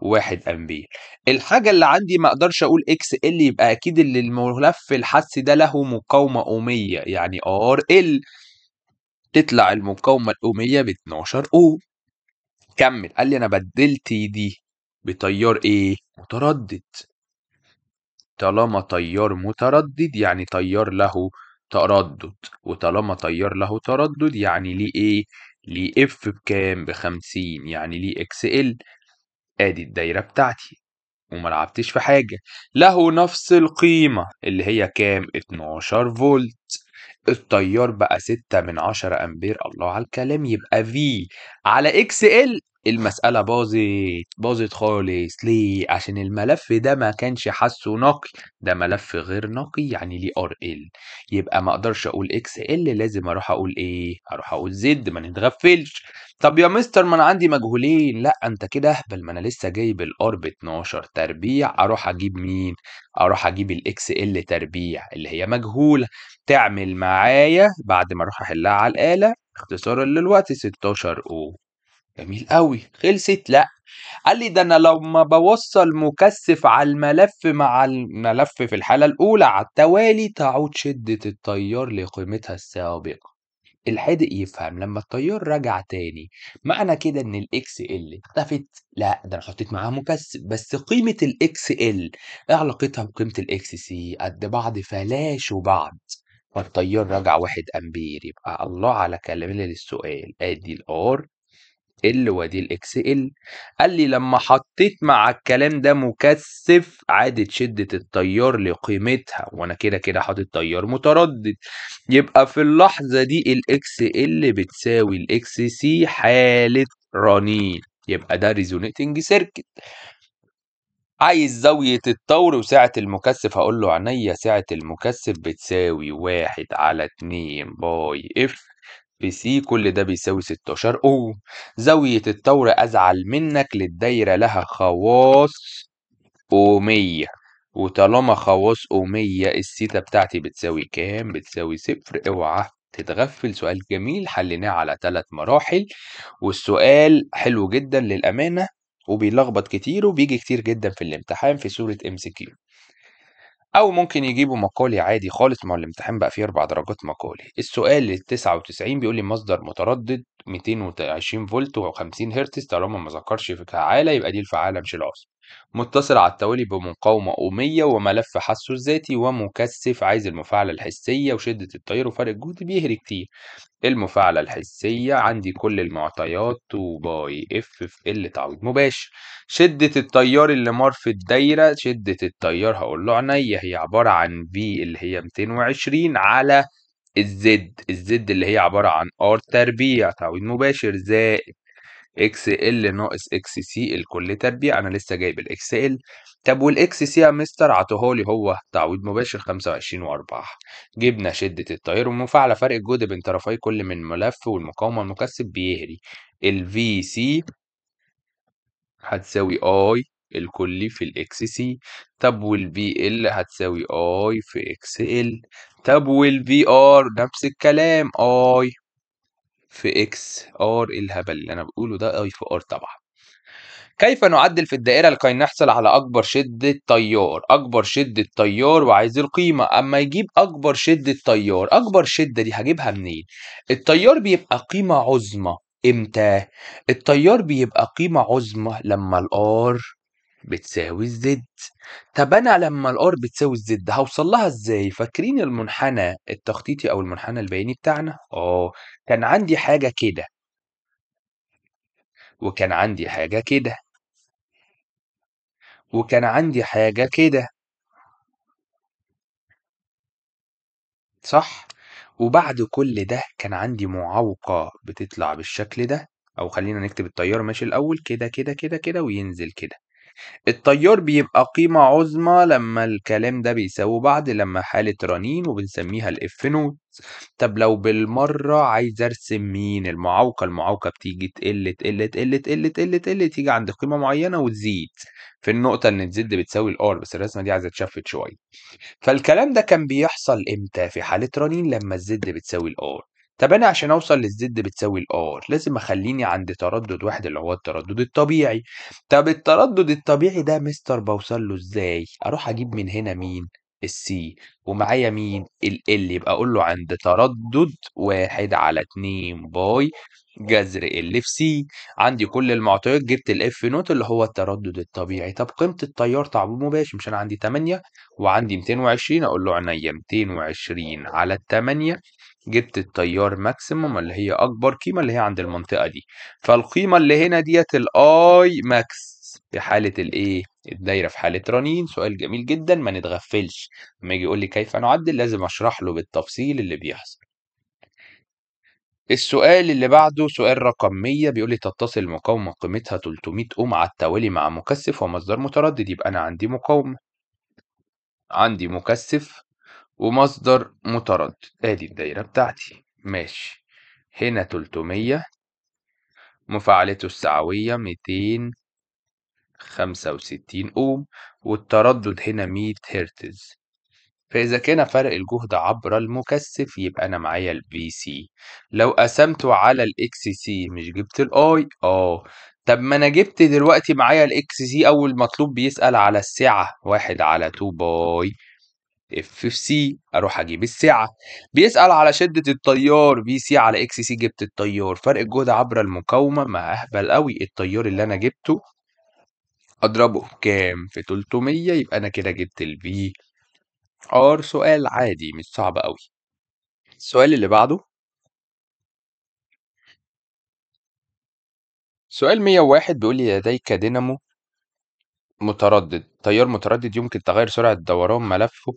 1 امبير الحاجه اللي عندي ما اقدرش اقول اكس ال يبقى اكيد اللي الملف الحسي ده له مقاومه اوميه يعني ار ال تطلع المقاومه الاوميه ب 12 او كمل قال لي انا بدلت دي بتيار ايه متردد طالما تيار متردد يعني تيار له تردد وطالما تيار له تردد يعني ليه ايه ليه اف بكام بخمسين يعني ليه اكس ال ادي الدايره بتاعتي وما لعبتش في حاجه له نفس القيمه اللي هي كام 12 فولت التيار بقى 6 من 10 امبير الله على الكلام يبقى في على اكس ال المسألة باظت، باظت خالص ليه؟ عشان الملف ده ما كانش حاسّه نقي، ده ملف غير نقي يعني ليه ار ال يبقى ما أقدرش أقول اكس ال لازم أروح أقول إيه، أروح أقول زد ما نتغفلش. طب يا مستر ما أنا عندي مجهولين، لأ أنت كده أهبل ما أنا لسه جايب الار ب12 تربيع أروح أجيب مين؟ أروح أجيب الاكس ال تربيع اللي هي مجهولة، تعمل معايا بعد ما أروح أحلها على الآلة اختصارًا للوقت 16 او جميل قوي خلصت لا قال لي ده انا لما بوصل مكثف على الملف مع الملف في الحالة الأولى على التوالي تعود شدة التيار لقيمتها السابقة الحادق يفهم لما التيار رجع تاني معنى كده ان الاكس ال اختفت لا ده انا حطيت معاها مكثف بس قيمة الاكس ال ايه علاقتها بقيمة الاكس سي قد بعض فلاشوا بعض فالتيار رجع واحد امبير يبقى الله على كلامنا للسؤال ادي الار ال وادي الاكس ال قال لي لما حطيت مع الكلام ده مكثف عادت شدة التيار لقيمتها وانا كده كده حاطط تيار متردد يبقى في اللحظة دي الاكس ال بتساوي الاكس سي حالة رنين يبقى ده ريزونيتنج سيركت عايز زاوية الطور وسعة المكثف هقول له عينيا سعة المكثف بتساوي واحد على اتنين باي اف في سي كل ده بيساوي 16 او زاوية الطور أزعل منك للدايرة لها خواص أومية وطالما خواص أومية السيتا بتاعتي بتساوي كام؟ بتساوي صفر اوعى تتغفل سؤال جميل حليناه على ثلاث مراحل والسؤال حلو جدا للأمانة وبيلخبط كتير وبيجي كتير جدا في الامتحان في صورة ام سي كيو أو ممكن يجيبوا مقالي عادي خالص ما هو الامتحان بقى فيه 4 درجات مقالي. السؤال ال99 بيقول لي مصدر متردد 220 فولت و50 هرتز طالما ما ذكرش في فعالة يبقى دي الفعالة مش العاصمة متصل على التوالي بمقاومة أومية وملف حسه الذاتي ومكثف عايز المفاعلة الحسية وشدة التيار وفرق الجهد بيهري كتير المفاعلة الحسية عندي كل المعطيات وباي اف في ال تعويض مباشر شدة التيار اللي مار في الدايرة شدة التيار هقول له عينيا هي عبارة عن في اللي هي 220 على الزد، الزد اللي هي عبارة عن R تربيع تعويض مباشر زائد اكس ال ناقص اكس سي الكل تربيع انا لسه جايب الاكس ال طب والاكس سي يا مستر عطاهالي هو تعويض مباشر 25 و4 جبنا شده التيار والمفاعله فرق الجهد بين طرفي كل من ملف والمقاومه المكثف بيهري الفي سي هتساوي اي الكلي في الاكس سي طب والبي ال هتساوي اي في اكس ال طب والبي ار نفس الكلام اي في اكس ار الهبل اللي انا بقوله ده اي في ار طبعا كيف نعدل في الدائرة لكي نحصل على أكبر شدة تيار؟ أكبر شدة تيار وعايز القيمة، أما يجيب أكبر شدة تيار، أكبر شدة دي هجيبها منين؟ التيار بيبقى قيمة عظمى إمتى؟ التيار بيبقى قيمة عظمى لما الآر بتساوي الزد طب انا لما الار بتساوي الزد هوصل لها ازاي فاكرين المنحنى التخطيطي او المنحنى البياني بتاعنا اه كان عندي حاجه كده وكان عندي حاجه كده وكان عندي حاجه كده صح وبعد كل ده كان عندي معوقه بتطلع بالشكل ده او خلينا نكتب التيار ماشي الاول كده كده كده كده وينزل كده التيار بيبقى قيمة عظمى لمّا الكلام ده بيساوي بعض لمّا حالة رنين وبنسميها الاف نوت طب لو بالمرّة عايز أرسم مين؟ المعوقة، المعوقة بتيجي تقِل، تقِل، تقِل، تقِل، تقِل، تقِل، تيجي عند قيمة معيّنة وتزيد، في النقطة إن الزد بتساوي الار بس الرسمة دي عايزة تشفِّت شوية. فالكلام ده كان بيحصل إمتى؟ في حالة رنين لمّا الزد بتساوي الار طب أنا عشان أوصل للزد بتساوي الآر، لازم أخلّيني عند تردد واحد اللي هو التردد الطبيعي، طب التردد الطبيعي ده مستر بوصل له إزاي؟ أروح أجيب من هنا مين؟ السي ومعايا مين؟ ال يبقى أقول له عند تردد واحد على 2 باي جذر ال في سي عندي كل المعطيات جبت الاف نوت اللي هو التردد الطبيعي، طب قيمة التيار تعويض مباشر مش أنا عندي 8 وعندي 220 أقول له عينيا 220 على ال8 جبت التيار ماكسيموم اللي هي اكبر قيمه اللي هي عند المنطقه دي فالقيمه اللي هنا ديت الاي ماكس في حاله الايه الدايره في حاله رنين سؤال جميل جدا ما نتغفلش لما يجي يقول لي كيف نعدل لازم اشرح له بالتفصيل اللي بيحصل السؤال اللي بعده سؤال رقم 100 بيقول لي تتصل مقاومه قيمتها 300 اوم على التوالي مع مكثف ومصدر متردد يبقى انا عندي مقاومه عندي مكثف ومصدر متردد ادي الدايرة بتاعتي ماشي هنا تلتمية مفاعلته السعوية ميتين خمسة وستين أوم والتردد هنا مية هرتز فإذا كان فرق الجهد عبر المكثف يبقى أنا معايا البي سي لو قسمته على الإكس سي مش جبت الأي آه طب ما أنا جبت دلوقتي معايا الإكس سي أول مطلوب بيسأل على السعة واحد على تو باي اف في سي اروح اجيب السعه بيسال على شده التيار في سي على اكس سي جبت التيار فرق الجهد عبر المقاومه ما اهبل قوي التيار اللي انا جبته اضربه كام في 300 يبقى انا كده جبت البي ار آه، سؤال عادي مش صعب قوي السؤال اللي بعده سؤال 101 بيقول لي لديك دينامو متردد تيار متردد يمكن تغير سرعة دوران ملفه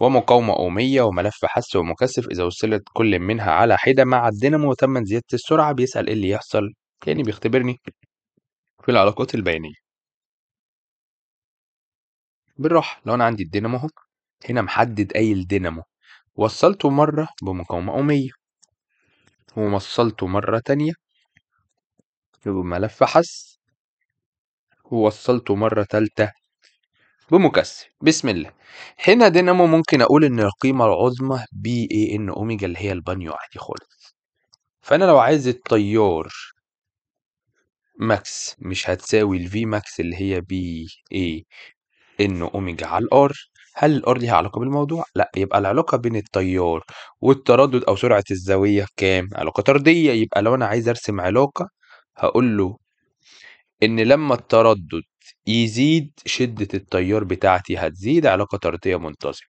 ومقاومة أومية وملف حث ومكثف إذا وصلت كل منها على حدة مع الدينامو وتم زيادة السرعة بيسأل إيه اللي يحصل كأني بيختبرني في العلاقات البيانية بالراحة لو أنا عندي الدينامو أهو هنا محدد أي الدينامو وصلته مرة بمقاومة أومية ووصلته مرة تانية بملف حث ووصلته مرة تالتة بمكثف بسم الله هنا دينامو ممكن اقول ان القيمه العظمى بي اي ان اوميجا اللي هي البانيو عادي خالص فانا لو عايز التيار ماكس مش هتساوي الفي ماكس اللي هي بي اي ان اوميجا على الار هل الار ليها علاقه بالموضوع لا يبقى العلاقه بين التيار والتردد او سرعه الزاويه كام علاقه طرديه يبقى لو انا عايز ارسم علاقه هقول له ان لما التردد يزيد شدة التيار بتاعتي هتزيد علاقة طردية منتظمة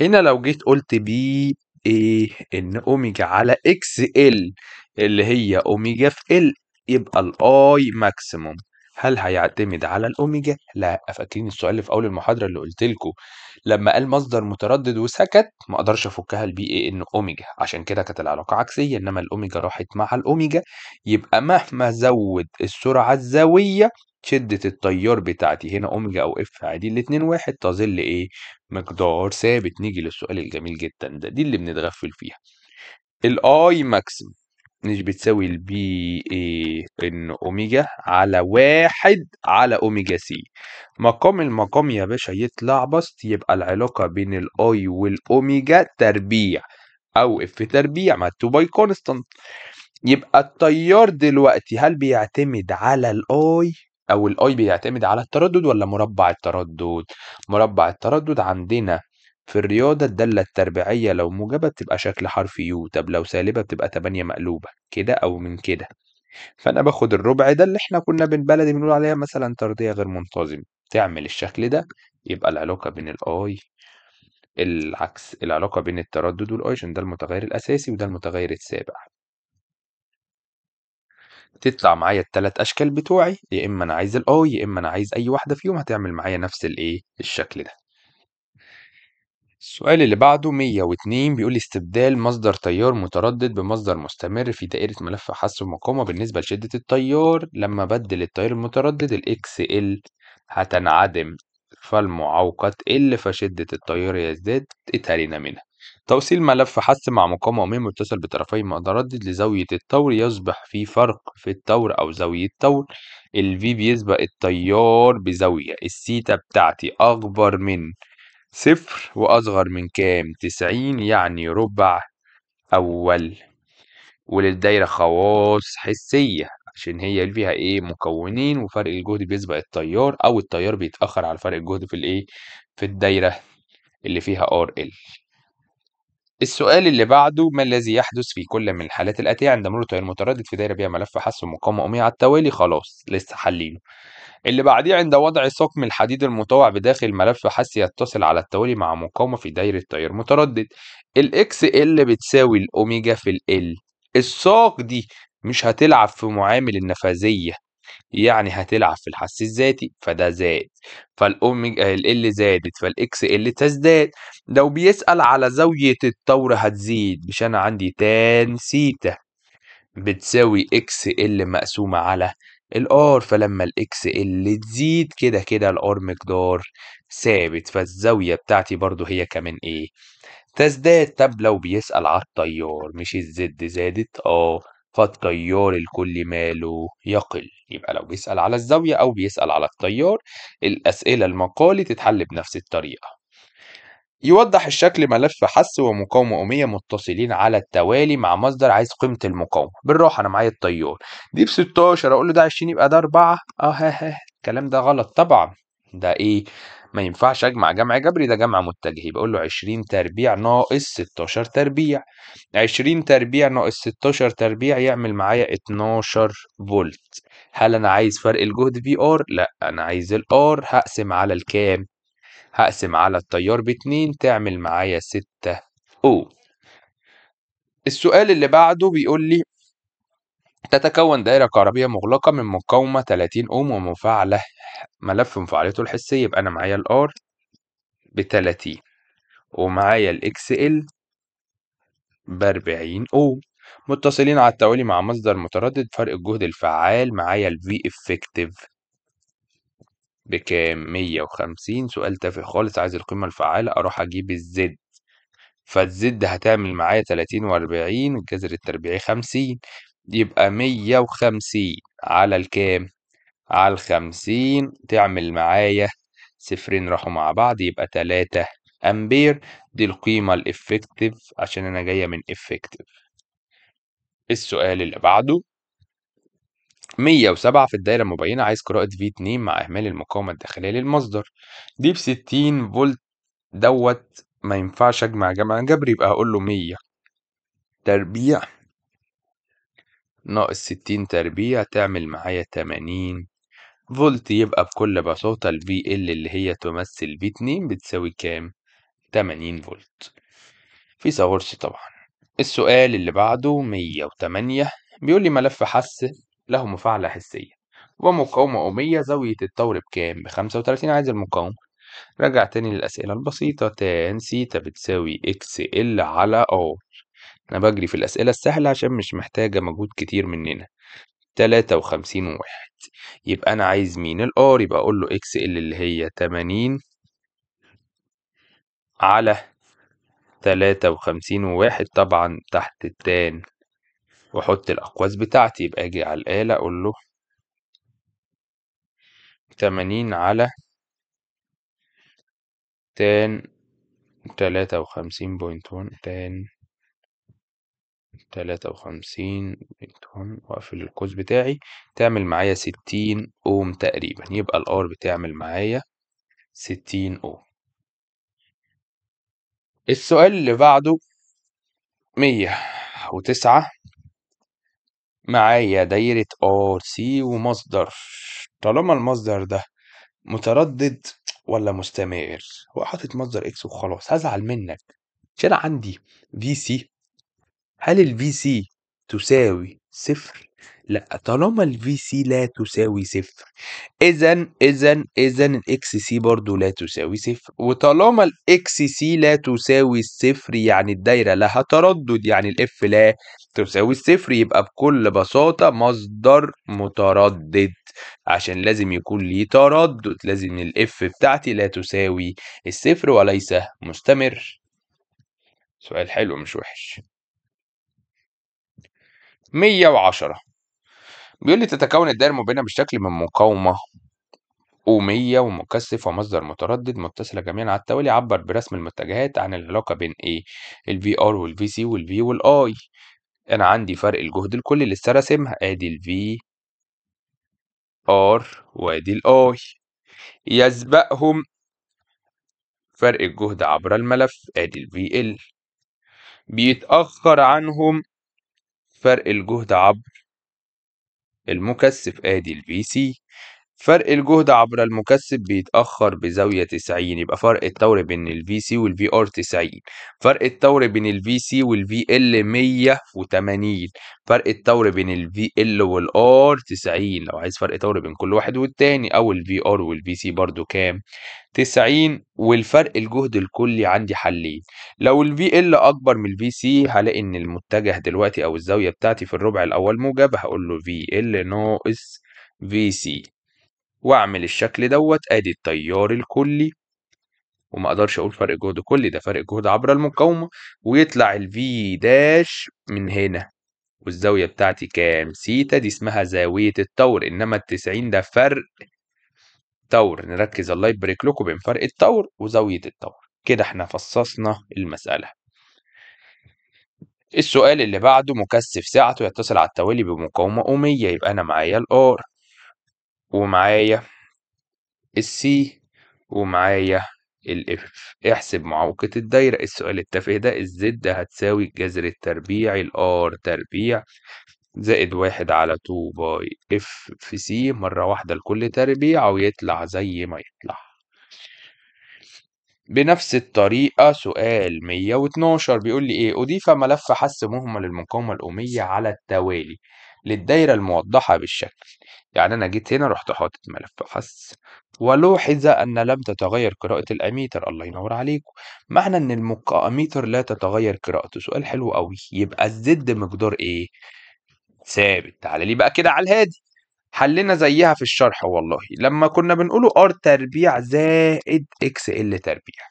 هنا لو جيت قلت بي ايه ان اوميجا على اكس ال اللي هي اوميجا في ال يبقى الاي ماكسيموم هل هيعتمد على الأوميجا؟ لا فاكرين السؤال اللي في أول المحاضرة اللي قلت لكم لما قال مصدر متردد وسكت ما أقدرش أفكها البي إيه إن أوميجا عشان كده كانت العلاقة عكسية إنما الأوميجا راحت مع الأوميجا يبقى مهما زود السرعة الزاوية شدة التيار بتاعتي هنا أوميجا أو إف عادي الاتنين واحد تظل إيه؟ مقدار ثابت نيجي للسؤال الجميل جدا ده دي اللي بنتغفل فيها الآي ماكسيم مش بتساوي البي اي ان اوميجا على واحد على اوميجا سي مقام المقام يا باشا يطلع بسط يبقى العلاقة بين الاي والاوميجا تربيع او اف تربيع تو باي كونستانت يبقى التيار دلوقتي هل بيعتمد على الاي او الاي بيعتمد على التردد ولا مربع التردد مربع التردد عندنا في الرياضة الدالة التربيعية لو موجبة بتبقى شكل حرف يو طب لو سالبة بتبقى تمانية مقلوبة كده أو من كده فأنا باخد الربع ده اللي احنا كنا بالبلدي بنقول عليها مثلا طردية غير منتظمة تعمل الشكل ده يبقى العلاقة بين الأي العكس العلاقة بين التردد والأي عشان ده المتغير الأساسي وده المتغير السابع تطلع معايا التلات أشكال بتوعي يا إما أنا عايز الأي يا إما أنا عايز أي واحدة فيهم هتعمل معايا نفس الإيه الشكل ده السؤال اللي بعده 102 بيقول لي استبدال مصدر تيار متردد بمصدر مستمر في دائرة ملف حث ومقاومة بالنسبة لشدة التيار لما بدل التيار المتردد الاكس XL هتنعدم فالمعوقة تقل فشدة التيار يزداد اتهرينا منها توصيل ملف حث مع مقاومة ومين متصل بطرفي متردد لزاوية الطور يصبح في فرق في الطور أو زاوية طور الفي بيسبق التيار بزاوية السيتا بتاعتي أكبر من صفر وأصغر من كام تسعين يعني ربع أول وللدايرة خواص حسية عشان هي اللي فيها إيه مكونين وفرق الجهد بيسبق التيار أو التيار بيتأخر على فرق الجهد في الإيه في الدايرة اللي فيها ار ال السؤال اللي بعده ما الذي يحدث في كل من الحالات الآتية عند مرور التيار متردد في دائرة بها ملف حث ومقاومة أممية على التوالي خلاص لسه حلينه اللي بعديه عند وضع سقم الحديد المطوع بداخل ملف حث يتصل على التوالي مع مقاومة في دايرة تيار متردد الإكس ال بتساوي الأوميجا في ال الساق دي مش هتلعب في معامل النفاذية يعني هتلعب في الحس الذاتي فده زاد فالأوميجا ال زادت فالإكس ال تزداد لو بيسأل على زاوية الطور هتزيد مش أنا عندي تان سيتا بتساوي إكس ال مقسومة على الار فلما الاكس ال تزيد كده كده الار مقدار ثابت فالزاويه بتاعتي برضو هي كمان ايه تزداد طب لو بيسأل على التيار مش الزد زادت اه فالتيار الكل ماله يقل يبقى لو بيسأل على الزاوية أو بيسأل على التيار الأسئلة المقالي تتحل بنفس الطريقة يوضح الشكل ملف حس ومقاومة أمية متصلين على التوالي مع مصدر عايز قيمة المقاومة بالراحة أنا معايا التيار دي ب 16 أقول له ده 20 يبقى ده 4 أه ها ها الكلام ده غلط طبعا ده إيه ما ينفعش اجمع جمع جبري ده جمع متجهي بقول له 20 تربيع ناقص 16 تربيع 20 تربيع ناقص 16 تربيع يعمل معايا 12 فولت هل انا عايز فرق الجهد في ار لا انا عايز الار هقسم على الكام هقسم على التيار ب2 تعمل معايا 6 او السؤال اللي بعده بيقول لي تتكون دائرة كهربية مغلقة من مقاومة 30 أوم ومفاعلة ملف مفاعلته الحسي يبقى أنا معايا ال R ب 30 ومعايا ال XL ب 40 أوم متصلين على التوالي مع مصدر متردد فرق الجهد الفعال معايا الـ V effective بكام 150 سؤال تافه خالص عايز القيمة الفعالة أروح أجيب الزد فالزد هتعمل معايا 30 و40 الجذر التربيعي 50 يبقى مية وخمسين على الكام على الخمسين تعمل معايا صفرين راحوا مع بعض يبقى تلاتة أمبير دي القيمة الإفكتيف عشان أنا جاية من إفكتيف السؤال اللي بعده مية وسبعة في الدايرة المبينة عايز قراءة في اتنين مع إهمال المقاومة الداخلية للمصدر دي بستين فولت دوت ما ينفعش أجمع جمع جبري يبقى هقول له مية تربيع ناقص ستين تربيع تعمل معايا تمانين فولت يبقى بكل بساطة ال VL اللي هي تمثل في اتنين بتساوي كام؟ تمانين فولت في فيثاغورس طبعا السؤال اللي بعده مية وتمانية بيقول لي ملف حس له مفاعلة حسية ومقاومة أومية زاوية الطور بكام؟ بخمسة وتلاتين عايز المقاومة رجع تاني للأسئلة البسيطة تان سيتا بتساوي إكس إل على أو أنا بجري في الأسئلة السهلة عشان مش محتاجة مجهود كتير مننا تلاتة وخمسين واحد يبقى أنا عايز مين الآر يبقى أقول له إكس إل اللي هي تمانين على تلاتة وخمسين وواحد طبعا تحت التان وأحط الأقواس بتاعتي يبقى أجي على الآلة أقول له تمانين على تان تلاتة وخمسين بوينت وان تان تلاتة وخمسين وأقفل القوس بتاعي تعمل معايا ستين أوم تقريبا يبقى الآر بتعمل معايا ستين أوم السؤال اللي بعده مية وتسعة معايا دايرة ار سي ومصدر طالما المصدر ده متردد ولا مستمر وحاطط مصدر اكس وخلاص هزعل منك عشان عندي في سي هل ال VC تساوي صفر؟ لا طالما ال VC لا تساوي صفر اذا اذا اذا ال XC برضو لا تساوي صفر وطالما ال XC لا تساوي الصفر يعني الدايره لها تردد يعني الاف لا تساوي الصفر يبقى بكل بساطه مصدر متردد عشان لازم يكون ليه تردد لازم الاف بتاعتي لا تساوي الصفر وليس مستمر سؤال حلو مش وحش 110 بيقول لي تتكون الدائرة المبينة بالشكل من مقاومة أومية ومكثف ومصدر متردد متصلة جميعا على التوالي عبر برسم المتجهات عن العلاقة بين إيه الفي ار والفي سي والفي والاي أنا عندي فرق الجهد الكلي لسه راسمها آدي الفي ار وآدي الاي يسبقهم فرق الجهد عبر الملف آدي الفي ال بيتأخر عنهم فرق الجهد عبر المكثف آدي الفي سي فرق الجهد عبر المكثف بيتأخر بزاوية 90 يبقى فرق الطور بين الفي VC والفي VR 90 فرق الطور بين الفي VC والفي VL 180 فرق الطور بين VL ال R 90 لو عايز فرق طور بين كل واحد والتاني او الفي VR والفي VC برضو كام 90 والفرق الجهد الكلي عندي حلين لو الفي VL اكبر من الفي VC هلاقي ان المتجه دلوقتي او الزاوية بتاعتي في الربع الاول موجب هقول له VL ناقص VC واعمل الشكل دوت ادي التيار الكلي وما اقدرش اقول فرق جهد كلي ده فرق جهد عبر المقاومه ويطلع الفي داش من هنا والزاويه بتاعتي كام سيتا دي اسمها زاويه الطور انما التسعين ده فرق طور نركز الله يبارك لكم بين فرق الطور وزاويه الطور كده احنا فصصنا المساله السؤال اللي بعده مكثف سعته يتصل على التوالي بمقاومة اوميه يبقى أنا معايا الآر ومعايا السي ومعايا الاف احسب معوقة الدايرة السؤال التافه ده الزد هتساوي جذر التربيع الار تربيع زائد واحد على تو باي اف في سي مرة واحدة لكل تربيع ويطلع زي ما يطلع بنفس الطريقة سؤال 112 بيقول لي إيه أضيف ملف حس مهمل المقاومة الأمية على التوالي للدايرة الموضحة بالشكل يعني أنا جيت هنا رحت حاطط ملف بحث ولوحظ أن لم تتغير قراءة الأميتر الله ينور عليكم معنى إن المقاميتر لا تتغير قراءته سؤال حلو قوي يبقى الزد مقدار إيه؟ ثابت تعالى لي بقى كده على الهادي حلنا زيها في الشرح والله لما كنا بنقوله ار تربيع زائد اكس ال تربيع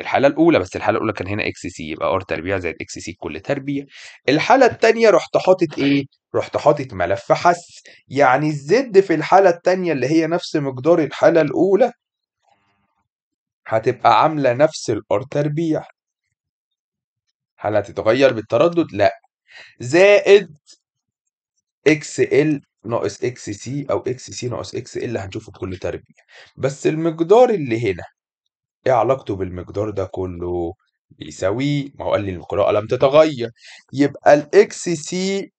الحالة الأولى بس الحالة الأولى كان هنا إكس سي يبقى ار تربيع زائد إكس سي كل تربيع الحالة الثانيه رحت حاطط إيه؟ رحت حاطط ملف حس يعني الزد في الحالة الثانيه اللي هي نفس مقدار الحالة الأولى هتبقى عاملة نفس الار تربيع هل هتتغير بالتردد؟ لأ زائد اكس ال ناقص اكس سي او اكس سي ناقص اكس ال هنشوفه بكل تربيع بس المقدار اللي هنا إيه علاقته بالمقدار ده كله؟ بيساويه ما هو قال لي القراءة لم تتغير يبقى الإكس سي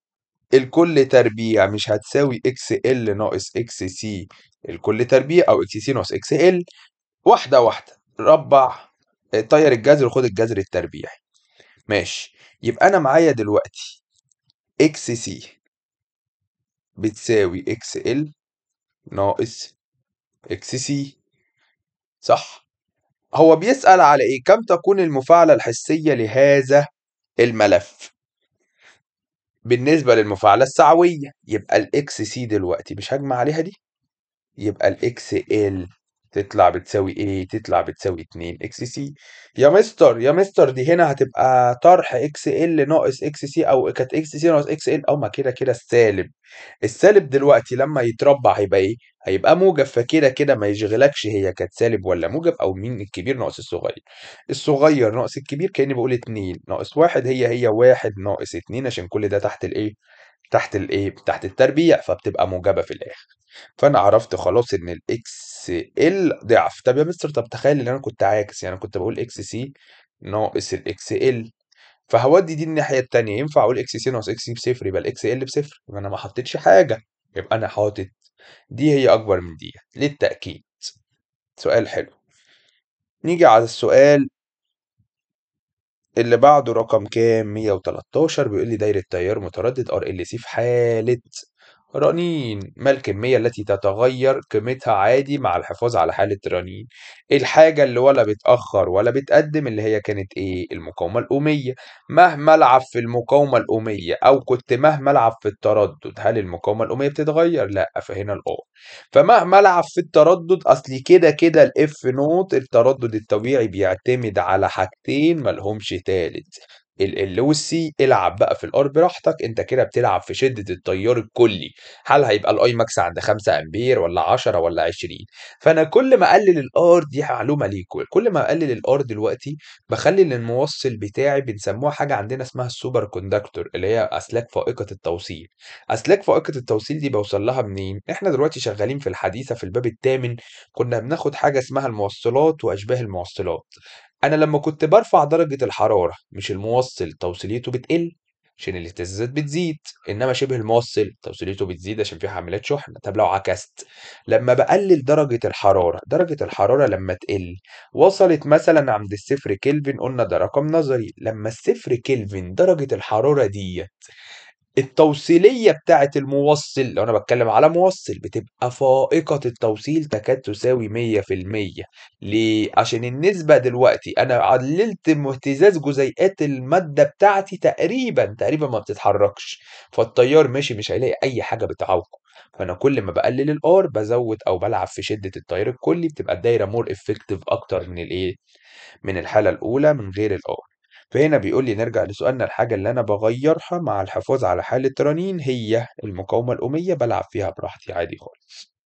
الكل تربيع مش هتساوي إكس إل ناقص إكس سي الكل تربيع أو إكس سي ناقص إكس إل واحدة واحدة ربع طير الجذر وخد الجذر التربيعي ماشي يبقى أنا معايا دلوقتي إكس سي بتساوي إكس إل ناقص إكس سي صح هو بيسأل على إيه؟ كم تكون المفاعلة الحسية لهذا الملف؟ بالنسبة للمفاعلة السعوية يبقى الـ XC دلوقتي مش هجمع عليها دي؟ يبقى الـ XL تطلع بتساوي ايه تطلع بتساوي 2 اكس سي يا مستر يا مستر دي هنا هتبقى طرح اكس ال ناقص اكس سي او كانت اكس سي ناقص اكس ال او ما كده كده السالب السالب دلوقتي لما يتربع هيبقى ايه هيبقى موجب فكده كده ما يشغلكش هي كانت سالب ولا موجب او مين الكبير ناقص الصغير الصغير ناقص الكبير كاني بقول 2 ناقص 1 هي هي 1 ناقص 2 عشان كل ده تحت الايه تحت الايه تحت التربيع فبتبقى موجبه في الاخر فانا عرفت خلاص ان الاكس بس إيه الضعف طب يا مستر طب تخيل إن أنا كنت عاكس يعني أنا كنت بقول إكس سي ناقص الإكس إل فهودي دي الناحية التانية ينفع أقول إكس سي ناقص إكس سي بصفر يبقى الإكس إل بصفر يبقى أنا ما حطيتش حاجة يبقى أنا حاطط دي هي أكبر من دي للتأكيد سؤال حلو نيجي على السؤال اللي بعده رقم كام 113 بيقول لي دايرة تيار متردد ار ال سي في حالة رنين ما الكمية التي تتغير قيمتها عادي مع الحفاظ على حالة رنين إيه الحاجة اللي ولا بتأخر ولا بتقدم اللي هي كانت إيه المقاومة الأمية مهما ألعب في المقاومة الأمية أو كنت مهما ألعب في التردد هل المقاومة الأمية بتتغير لا فهنا الأو فمهما ألعب في التردد أصلي كده كده الإف نوت التردد الطبيعي بيعتمد على حاجتين ملهمش تالت ال اللوسي العب بقى في الار براحتك انت كده بتلعب في شدة التيار الكلي هل هيبقى الاي ماكس عند 5 امبير ولا 10 ولا 20 فانا كل ما اقلل الار دي معلومة ليك كل ما اقلل الار دلوقتي بخلي الموصل بتاعي بنسموها حاجة عندنا اسمها السوبر كوندكتور اللي هي اسلاك فائقة التوصيل اسلاك فائقة التوصيل دي بوصل لها منين احنا دلوقتي شغالين في الحديثة في الباب الثامن كنا بناخد حاجة اسمها الموصلات واشباه الموصلات أنا لما كنت برفع درجة الحرارة مش الموصل توصيليته بتقل عشان الاهتزازات بتزيد إنما شبه الموصل توصيليته بتزيد عشان في حملات شحنة طب لو عكست لما بقلل درجة الحرارة درجة الحرارة لما تقل وصلت مثلا عند الصفر كلفن قلنا ده رقم نظري لما الصفر كلفن درجة الحرارة ديت التوصيلية بتاعة الموصل لو أنا بتكلم على موصل بتبقى فائقة التوصيل تكاد تساوي 100% ليه؟ عشان النسبة دلوقتي أنا قللت اهتزاز جزيئات المادة بتاعتي تقريبا تقريبا ما بتتحركش فالتيار ماشي مش هيلاقي أي حاجة بتعوقه فأنا كل ما بقلل الآر بزود أو بلعب في شدة التيار الكلي بتبقى الدايرة مور افكتيف أكتر من الإيه؟ من الحالة الأولى من غير الآر فهنا بيقول لي نرجع لسؤالنا الحاجة اللي أنا بغيرها مع الحفاظ على حالة رنين هي المقاومة الأمية بلعب فيها براحتي عادي خالص